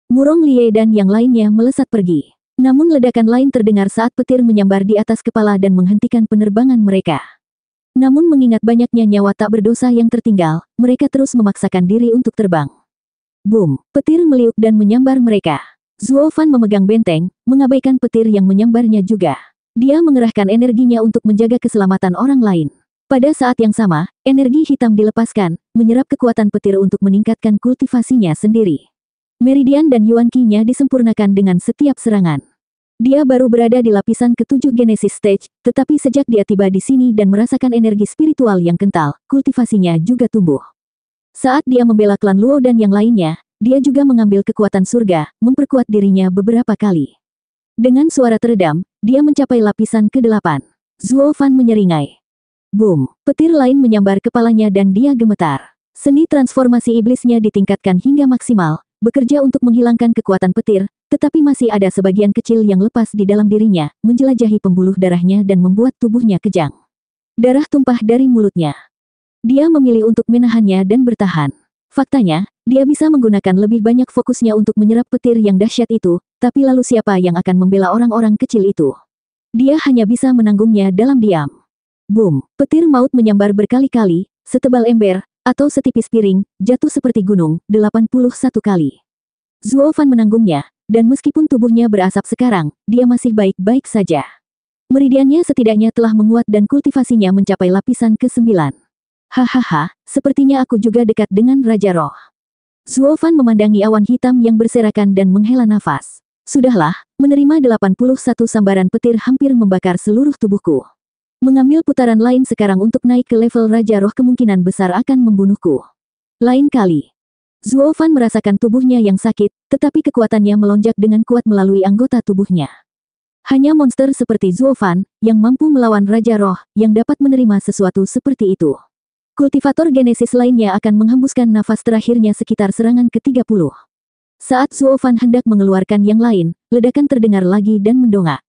Murong Lie dan yang lainnya melesat pergi. Namun ledakan lain terdengar saat petir menyambar di atas kepala dan menghentikan penerbangan mereka. Namun mengingat banyaknya nyawa tak berdosa yang tertinggal, mereka terus memaksakan diri untuk terbang. Boom, petir meliuk dan menyambar mereka. Zuo memegang benteng, mengabaikan petir yang menyambarnya juga. Dia mengerahkan energinya untuk menjaga keselamatan orang lain. Pada saat yang sama, energi hitam dilepaskan, menyerap kekuatan petir untuk meningkatkan kultivasinya sendiri. Meridian dan Yuan Qi-nya disempurnakan dengan setiap serangan. Dia baru berada di lapisan ketujuh Genesis Stage, tetapi sejak dia tiba di sini dan merasakan energi spiritual yang kental, kultivasinya juga tumbuh. Saat dia membela klan Luo dan yang lainnya, dia juga mengambil kekuatan surga, memperkuat dirinya beberapa kali. Dengan suara teredam, dia mencapai lapisan ke-8. Zuo Fan menyeringai. Boom, petir lain menyambar kepalanya dan dia gemetar. Seni transformasi iblisnya ditingkatkan hingga maksimal, bekerja untuk menghilangkan kekuatan petir, tetapi masih ada sebagian kecil yang lepas di dalam dirinya, menjelajahi pembuluh darahnya dan membuat tubuhnya kejang. Darah tumpah dari mulutnya. Dia memilih untuk menahannya dan bertahan. Faktanya, dia bisa menggunakan lebih banyak fokusnya untuk menyerap petir yang dahsyat itu, tapi lalu siapa yang akan membela orang-orang kecil itu? Dia hanya bisa menanggungnya dalam diam. Boom, petir maut menyambar berkali-kali, setebal ember, atau setipis piring, jatuh seperti gunung, 81 kali. Zuo Fan menanggungnya, dan meskipun tubuhnya berasap sekarang, dia masih baik-baik saja. Meridiannya setidaknya telah menguat dan kultivasinya mencapai lapisan ke-9. Hahaha, sepertinya aku juga dekat dengan Raja Roh. Zuo Fan memandangi awan hitam yang berserakan dan menghela nafas. Sudahlah, menerima 81 sambaran petir hampir membakar seluruh tubuhku. Mengambil putaran lain sekarang untuk naik ke level Raja Roh kemungkinan besar akan membunuhku. Lain kali. Zuo merasakan tubuhnya yang sakit, tetapi kekuatannya melonjak dengan kuat melalui anggota tubuhnya. Hanya monster seperti Zuo yang mampu melawan Raja Roh, yang dapat menerima sesuatu seperti itu. Kultivator genesis lainnya akan menghembuskan nafas terakhirnya sekitar serangan ke-30. Saat Zuo hendak mengeluarkan yang lain, ledakan terdengar lagi dan mendongak.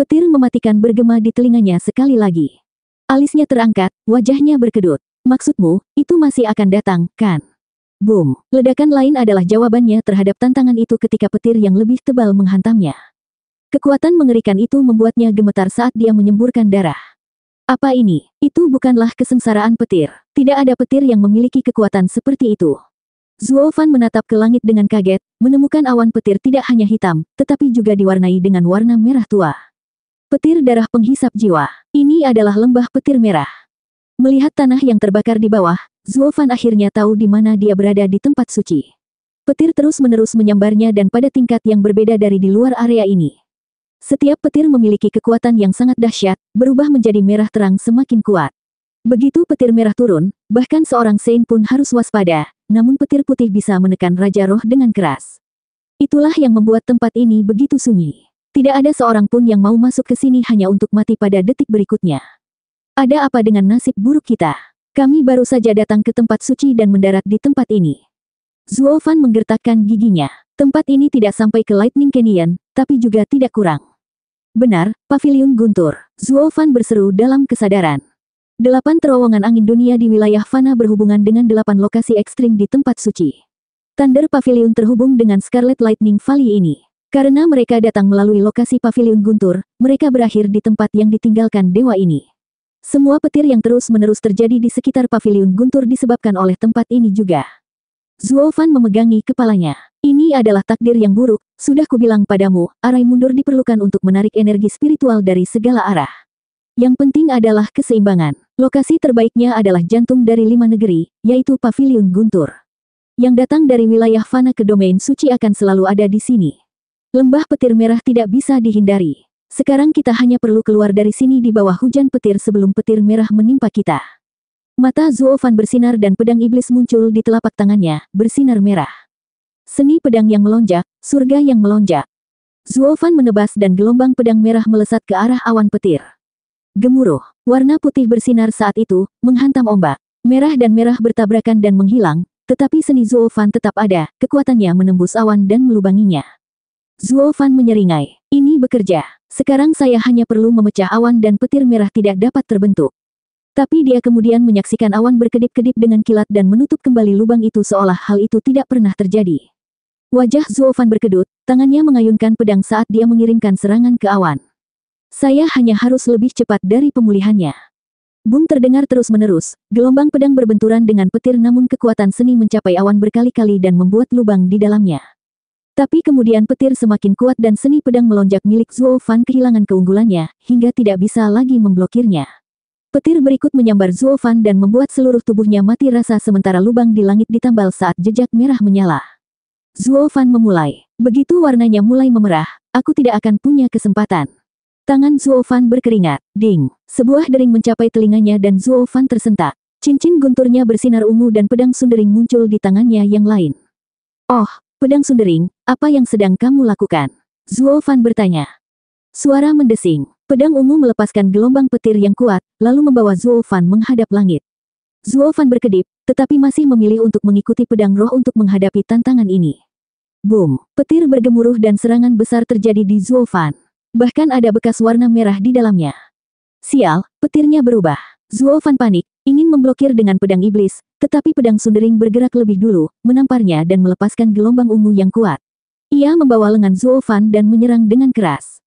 Petir mematikan bergema di telinganya sekali lagi. Alisnya terangkat, wajahnya berkedut. Maksudmu, itu masih akan datang, kan? Boom. Ledakan lain adalah jawabannya terhadap tantangan itu ketika petir yang lebih tebal menghantamnya. Kekuatan mengerikan itu membuatnya gemetar saat dia menyemburkan darah. Apa ini? Itu bukanlah kesengsaraan petir. Tidak ada petir yang memiliki kekuatan seperti itu. Zuo Fan menatap ke langit dengan kaget, menemukan awan petir tidak hanya hitam, tetapi juga diwarnai dengan warna merah tua. Petir darah penghisap jiwa. Ini adalah lembah petir merah. Melihat tanah yang terbakar di bawah, Zuofan akhirnya tahu di mana dia berada di tempat suci. Petir terus-menerus menyambarnya dan pada tingkat yang berbeda dari di luar area ini. Setiap petir memiliki kekuatan yang sangat dahsyat, berubah menjadi merah terang semakin kuat. Begitu petir merah turun, bahkan seorang Saint pun harus waspada, namun petir putih bisa menekan Raja Roh dengan keras. Itulah yang membuat tempat ini begitu sunyi. Tidak ada seorang pun yang mau masuk ke sini hanya untuk mati pada detik berikutnya. Ada apa dengan nasib buruk kita? Kami baru saja datang ke tempat suci dan mendarat di tempat ini. Zuo Fan menggertakkan giginya. Tempat ini tidak sampai ke Lightning Canyon, tapi juga tidak kurang. Benar, Paviliun Guntur. Zuo Fan berseru dalam kesadaran. Delapan terowongan angin dunia di wilayah Fana berhubungan dengan delapan lokasi ekstrim di tempat suci. Thunder Paviliun terhubung dengan Scarlet Lightning Valley ini. Karena mereka datang melalui lokasi pavilion Guntur, mereka berakhir di tempat yang ditinggalkan dewa ini. Semua petir yang terus-menerus terjadi di sekitar pavilion Guntur disebabkan oleh tempat ini juga. Zuo Fan memegangi kepalanya. Ini adalah takdir yang buruk, sudah kubilang padamu, arai mundur diperlukan untuk menarik energi spiritual dari segala arah. Yang penting adalah keseimbangan. Lokasi terbaiknya adalah jantung dari lima negeri, yaitu Pavilion Guntur. Yang datang dari wilayah Fana ke domain suci akan selalu ada di sini. Lembah petir merah tidak bisa dihindari. Sekarang kita hanya perlu keluar dari sini di bawah hujan petir sebelum petir merah menimpa kita. Mata Zuofan bersinar dan pedang iblis muncul di telapak tangannya, bersinar merah. Seni pedang yang melonjak, surga yang melonjak. Zuofan menebas dan gelombang pedang merah melesat ke arah awan petir. Gemuruh, warna putih bersinar saat itu, menghantam ombak. Merah dan merah bertabrakan dan menghilang, tetapi seni Zuofan tetap ada, kekuatannya menembus awan dan melubanginya. Zuo Fan menyeringai. Ini bekerja. Sekarang saya hanya perlu memecah awan dan petir merah tidak dapat terbentuk. Tapi dia kemudian menyaksikan awan berkedip-kedip dengan kilat dan menutup kembali lubang itu seolah hal itu tidak pernah terjadi. Wajah Zuo Fan berkedut, tangannya mengayunkan pedang saat dia mengirimkan serangan ke awan. Saya hanya harus lebih cepat dari pemulihannya. Bung terdengar terus-menerus, gelombang pedang berbenturan dengan petir namun kekuatan seni mencapai awan berkali-kali dan membuat lubang di dalamnya. Tapi kemudian petir semakin kuat dan seni pedang melonjak milik Zuo Fan kehilangan keunggulannya, hingga tidak bisa lagi memblokirnya. Petir berikut menyambar Zuo Fan dan membuat seluruh tubuhnya mati rasa sementara lubang di langit ditambal saat jejak merah menyala. Zuo Fan memulai. Begitu warnanya mulai memerah, aku tidak akan punya kesempatan. Tangan Zuo Fan berkeringat. Ding. Sebuah dering mencapai telinganya dan Zuo Fan tersentak. Cincin gunturnya bersinar ungu dan pedang sundering muncul di tangannya yang lain. Oh, Pedang Sundering, apa yang sedang kamu lakukan? Zuo Fan bertanya. Suara mendesing. Pedang ungu melepaskan gelombang petir yang kuat, lalu membawa Zuo Fan menghadap langit. Zuo Fan berkedip, tetapi masih memilih untuk mengikuti pedang roh untuk menghadapi tantangan ini. Boom, petir bergemuruh dan serangan besar terjadi di Zuo Fan. Bahkan ada bekas warna merah di dalamnya. Sial, petirnya berubah. Zuo Fan panik, memblokir dengan pedang iblis, tetapi pedang Sundering bergerak lebih dulu, menamparnya dan melepaskan gelombang ungu yang kuat. Ia membawa lengan Zuofan dan menyerang dengan keras.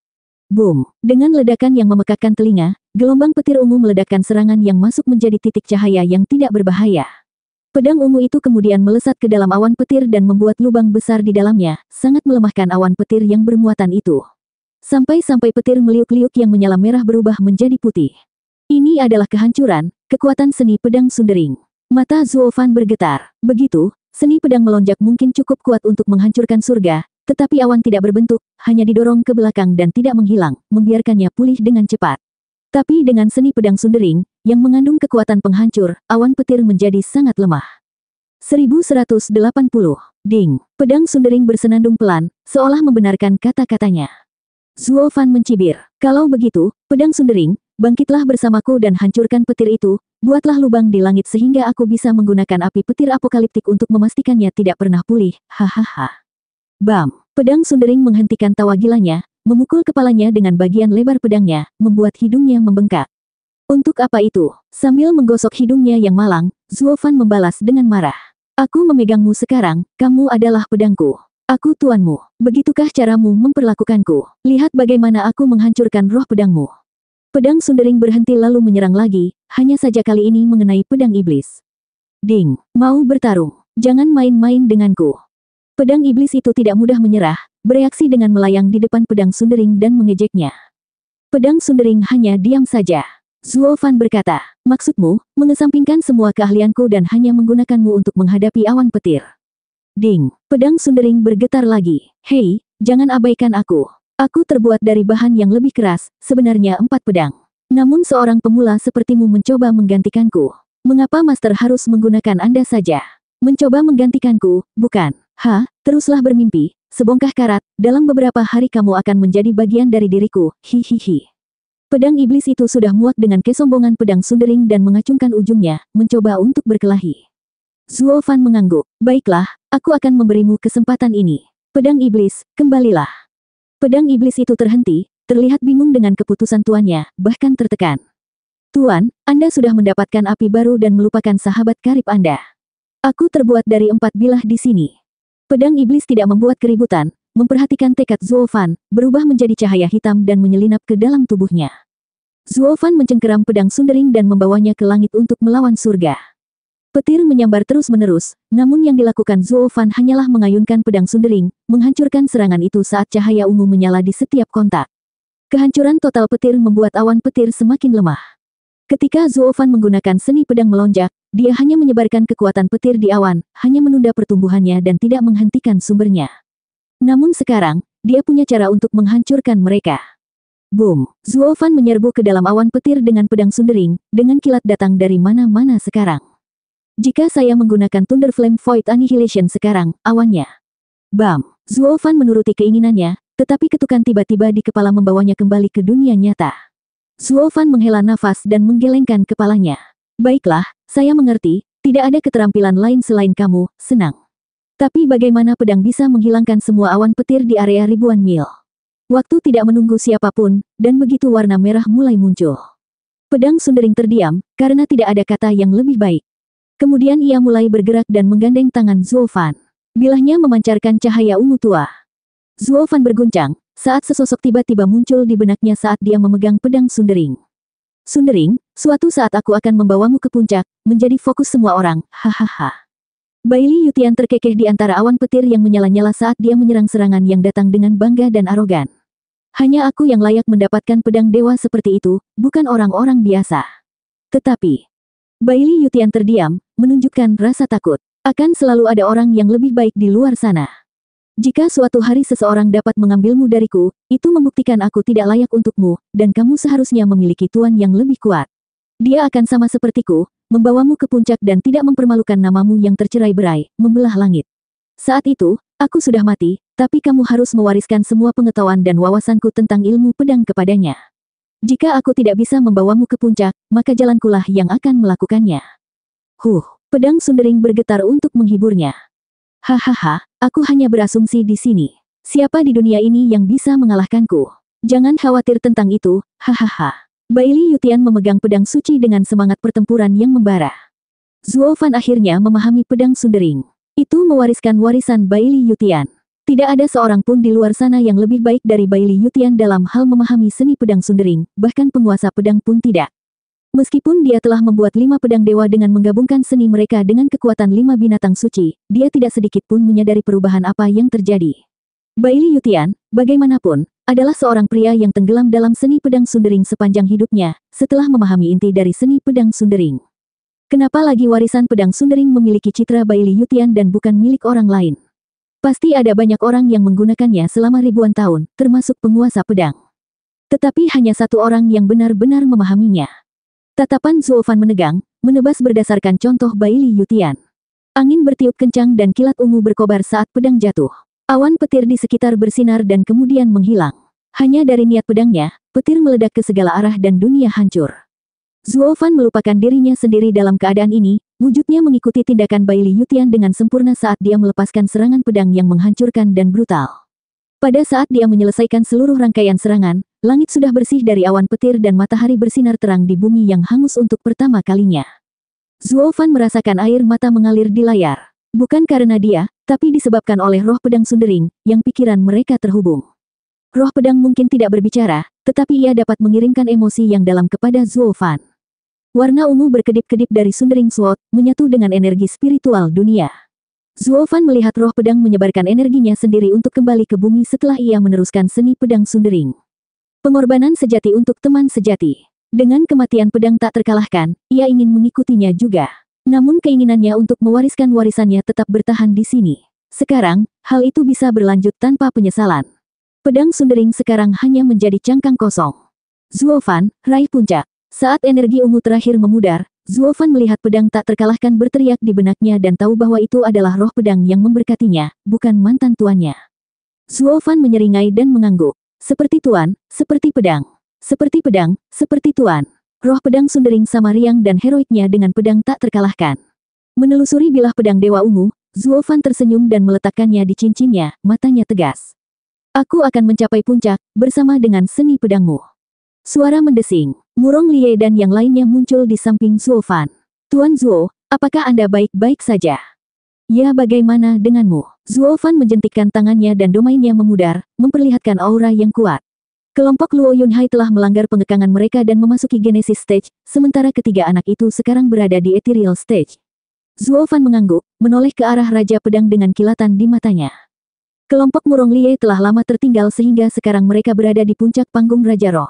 Boom! Dengan ledakan yang memekakkan telinga, gelombang petir ungu meledakkan serangan yang masuk menjadi titik cahaya yang tidak berbahaya. Pedang ungu itu kemudian melesat ke dalam awan petir dan membuat lubang besar di dalamnya, sangat melemahkan awan petir yang bermuatan itu. Sampai-sampai petir meliuk-liuk yang menyala merah berubah menjadi putih. Ini adalah kehancuran, Kekuatan seni pedang sundering. Mata Zuofan bergetar. Begitu, seni pedang melonjak mungkin cukup kuat untuk menghancurkan surga, tetapi awan tidak berbentuk, hanya didorong ke belakang dan tidak menghilang, membiarkannya pulih dengan cepat. Tapi dengan seni pedang sundering, yang mengandung kekuatan penghancur, awan petir menjadi sangat lemah. 1180. Ding. Pedang Sundering bersenandung pelan, seolah membenarkan kata-katanya. Zuo mencibir. Kalau begitu, pedang Sundering, Bangkitlah bersamaku dan hancurkan petir itu, buatlah lubang di langit sehingga aku bisa menggunakan api petir apokaliptik untuk memastikannya tidak pernah pulih, hahaha. Bam! Pedang Sundering menghentikan tawa gilanya, memukul kepalanya dengan bagian lebar pedangnya, membuat hidungnya membengkak. Untuk apa itu? Sambil menggosok hidungnya yang malang, Zuofan membalas dengan marah. Aku memegangmu sekarang, kamu adalah pedangku. Aku tuanmu. Begitukah caramu memperlakukanku? Lihat bagaimana aku menghancurkan roh pedangmu. Pedang Sundering berhenti lalu menyerang lagi, hanya saja kali ini mengenai pedang iblis. Ding, mau bertarung. Jangan main-main denganku. Pedang iblis itu tidak mudah menyerah, bereaksi dengan melayang di depan pedang Sundering dan mengejeknya. Pedang Sundering hanya diam saja. Zuo Fan berkata, maksudmu, mengesampingkan semua keahlianku dan hanya menggunakanmu untuk menghadapi awan petir. Ding, pedang Sundering bergetar lagi. Hei, jangan abaikan aku. Aku terbuat dari bahan yang lebih keras, sebenarnya empat pedang. Namun seorang pemula sepertimu mencoba menggantikanku. Mengapa Master harus menggunakan Anda saja? Mencoba menggantikanku, bukan. Ha, teruslah bermimpi, sebongkah karat, dalam beberapa hari kamu akan menjadi bagian dari diriku, hihihi. Pedang iblis itu sudah muat dengan kesombongan pedang sundering dan mengacungkan ujungnya, mencoba untuk berkelahi. Zuo Fan mengangguk, baiklah, aku akan memberimu kesempatan ini. Pedang iblis, kembalilah. Pedang iblis itu terhenti, terlihat bingung dengan keputusan tuannya, bahkan tertekan. Tuan, Anda sudah mendapatkan api baru dan melupakan sahabat karib Anda. Aku terbuat dari empat bilah di sini. Pedang iblis tidak membuat keributan, memperhatikan tekad Zuofan, berubah menjadi cahaya hitam dan menyelinap ke dalam tubuhnya. Zuofan mencengkeram pedang Sundering dan membawanya ke langit untuk melawan surga. Petir menyambar terus-menerus, namun yang dilakukan Zuo Fan hanyalah mengayunkan pedang sundering, menghancurkan serangan itu saat cahaya ungu menyala di setiap kontak. Kehancuran total petir membuat awan petir semakin lemah. Ketika Zuo Fan menggunakan seni pedang melonjak, dia hanya menyebarkan kekuatan petir di awan, hanya menunda pertumbuhannya dan tidak menghentikan sumbernya. Namun sekarang, dia punya cara untuk menghancurkan mereka. Boom! Zuo Fan menyerbu ke dalam awan petir dengan pedang sundering, dengan kilat datang dari mana-mana sekarang. Jika saya menggunakan Thunder Flame Void Annihilation sekarang, awannya. Bam! Zuofan menuruti keinginannya, tetapi ketukan tiba-tiba di kepala membawanya kembali ke dunia nyata. Zuofan menghela nafas dan menggelengkan kepalanya. Baiklah, saya mengerti, tidak ada keterampilan lain selain kamu, senang. Tapi bagaimana pedang bisa menghilangkan semua awan petir di area ribuan mil? Waktu tidak menunggu siapapun, dan begitu warna merah mulai muncul. Pedang Sundering terdiam, karena tidak ada kata yang lebih baik. Kemudian ia mulai bergerak dan menggandeng tangan Zulfan. Bilahnya memancarkan cahaya ungu tua. Zulfan berguncang, saat sesosok tiba-tiba muncul di benaknya saat dia memegang pedang Sundering. Sundering, suatu saat aku akan membawamu ke puncak, menjadi fokus semua orang, hahaha. Bailey Yutian terkekeh di antara awan petir yang menyala-nyala saat dia menyerang serangan yang datang dengan bangga dan arogan. Hanya aku yang layak mendapatkan pedang dewa seperti itu, bukan orang-orang biasa. Tetapi, Bailey Yutian terdiam, menunjukkan rasa takut. Akan selalu ada orang yang lebih baik di luar sana. Jika suatu hari seseorang dapat mengambilmu dariku, itu membuktikan aku tidak layak untukmu, dan kamu seharusnya memiliki tuan yang lebih kuat. Dia akan sama sepertiku, membawamu ke puncak dan tidak mempermalukan namamu yang tercerai berai, membelah langit. Saat itu, aku sudah mati, tapi kamu harus mewariskan semua pengetahuan dan wawasanku tentang ilmu pedang kepadanya. Jika aku tidak bisa membawamu ke puncak, maka jalan kulah yang akan melakukannya. Huh, pedang Sundering bergetar untuk menghiburnya. Hahaha, aku hanya berasumsi di sini. Siapa di dunia ini yang bisa mengalahkanku? Jangan khawatir tentang itu, hahaha. Baili Yutian memegang pedang suci dengan semangat pertempuran yang membara. Zuo Fan akhirnya memahami pedang Sundering. Itu mewariskan warisan Baili Yutian. Tidak ada seorang pun di luar sana yang lebih baik dari Bai Yutian dalam hal memahami seni pedang sundering, bahkan penguasa pedang pun tidak. Meskipun dia telah membuat lima pedang dewa dengan menggabungkan seni mereka dengan kekuatan lima binatang suci, dia tidak sedikit pun menyadari perubahan apa yang terjadi. Bai Yutian, bagaimanapun, adalah seorang pria yang tenggelam dalam seni pedang sundering sepanjang hidupnya, setelah memahami inti dari seni pedang sundering. Kenapa lagi warisan pedang sundering memiliki citra Bai Yutian dan bukan milik orang lain? Pasti ada banyak orang yang menggunakannya selama ribuan tahun, termasuk penguasa pedang. Tetapi hanya satu orang yang benar-benar memahaminya. Tatapan Zuofan menegang, menebas berdasarkan contoh Baili Yutian. Angin bertiup kencang dan kilat ungu berkobar saat pedang jatuh. Awan petir di sekitar bersinar dan kemudian menghilang. Hanya dari niat pedangnya, petir meledak ke segala arah dan dunia hancur. Zuofan melupakan dirinya sendiri dalam keadaan ini, Wujudnya mengikuti tindakan Bai Li Yutian dengan sempurna saat dia melepaskan serangan pedang yang menghancurkan dan brutal. Pada saat dia menyelesaikan seluruh rangkaian serangan, langit sudah bersih dari awan petir dan matahari bersinar terang di bumi yang hangus untuk pertama kalinya. Zuo Fan merasakan air mata mengalir di layar. Bukan karena dia, tapi disebabkan oleh roh pedang sundering, yang pikiran mereka terhubung. Roh pedang mungkin tidak berbicara, tetapi ia dapat mengirimkan emosi yang dalam kepada Zuo Fan. Warna ungu berkedip-kedip dari Sundering Sword, menyatu dengan energi spiritual dunia. Zuofan melihat roh pedang menyebarkan energinya sendiri untuk kembali ke bumi setelah ia meneruskan seni pedang Sundering. Pengorbanan sejati untuk teman sejati. Dengan kematian pedang tak terkalahkan, ia ingin mengikutinya juga. Namun keinginannya untuk mewariskan warisannya tetap bertahan di sini. Sekarang, hal itu bisa berlanjut tanpa penyesalan. Pedang Sundering sekarang hanya menjadi cangkang kosong. Zuofan, raih puncak. Saat energi ungu terakhir memudar, Zuofan melihat pedang tak terkalahkan berteriak di benaknya dan tahu bahwa itu adalah roh pedang yang memberkatinya, bukan mantan tuannya. Zuofan menyeringai dan mengangguk. Seperti tuan, seperti pedang. Seperti pedang, seperti tuan. Roh pedang sundering sama riang dan heroiknya dengan pedang tak terkalahkan. Menelusuri bilah pedang Dewa Ungu, Zuofan tersenyum dan meletakkannya di cincinnya, matanya tegas. Aku akan mencapai puncak, bersama dengan seni pedangmu. Suara mendesing. Murong Lie dan yang lainnya muncul di samping Zuo Fan. Tuan Zuo, apakah Anda baik-baik saja? Ya bagaimana denganmu? Zuo Fan menjentikkan tangannya dan domainnya memudar, memperlihatkan aura yang kuat. Kelompok Luo Yunhai telah melanggar pengekangan mereka dan memasuki Genesis Stage, sementara ketiga anak itu sekarang berada di Ethereal Stage. Zuo Fan mengangguk, menoleh ke arah Raja Pedang dengan kilatan di matanya. Kelompok Murong Lie telah lama tertinggal sehingga sekarang mereka berada di puncak panggung Raja Roh.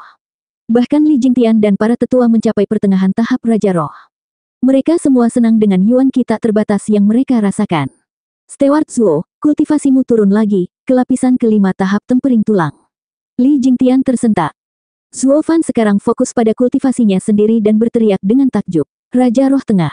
Bahkan Li Jingtian dan para tetua mencapai pertengahan tahap Raja Roh. Mereka semua senang dengan yuan kita terbatas yang mereka rasakan. Stewart Zuo, kultivasimu turun lagi, ke lapisan kelima tahap tempering tulang. Li Jingtian tersentak. Zuo Fan sekarang fokus pada kultivasinya sendiri dan berteriak dengan takjub. Raja Roh Tengah.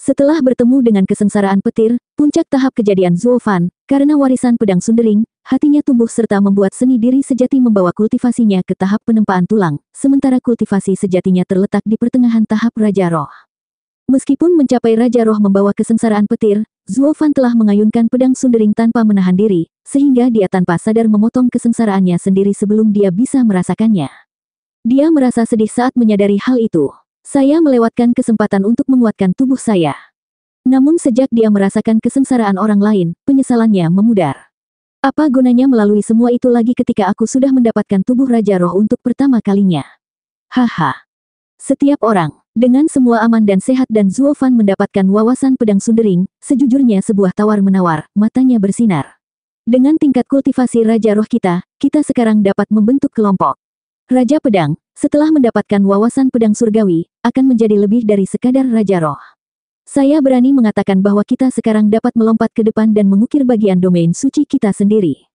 Setelah bertemu dengan kesengsaraan petir, puncak tahap kejadian Zuo Fan, karena warisan pedang sundering, hatinya tumbuh serta membuat seni diri sejati membawa kultivasinya ke tahap penempaan tulang, sementara kultivasi sejatinya terletak di pertengahan tahap Raja Roh. Meskipun mencapai Raja Roh membawa kesengsaraan petir, Zuofan telah mengayunkan pedang sundering tanpa menahan diri, sehingga dia tanpa sadar memotong kesengsaraannya sendiri sebelum dia bisa merasakannya. Dia merasa sedih saat menyadari hal itu. Saya melewatkan kesempatan untuk menguatkan tubuh saya. Namun sejak dia merasakan kesengsaraan orang lain, penyesalannya memudar. Apa gunanya melalui semua itu lagi ketika aku sudah mendapatkan tubuh Raja Roh untuk pertama kalinya? Haha. Setiap orang, dengan semua aman dan sehat dan Zuofan mendapatkan wawasan pedang sundering, sejujurnya sebuah tawar-menawar, matanya bersinar. Dengan tingkat kultivasi Raja Roh kita, kita sekarang dapat membentuk kelompok. Raja Pedang, setelah mendapatkan wawasan pedang surgawi, akan menjadi lebih dari sekadar Raja Roh. Saya berani mengatakan bahwa kita sekarang dapat melompat ke depan dan mengukir bagian domain suci kita sendiri.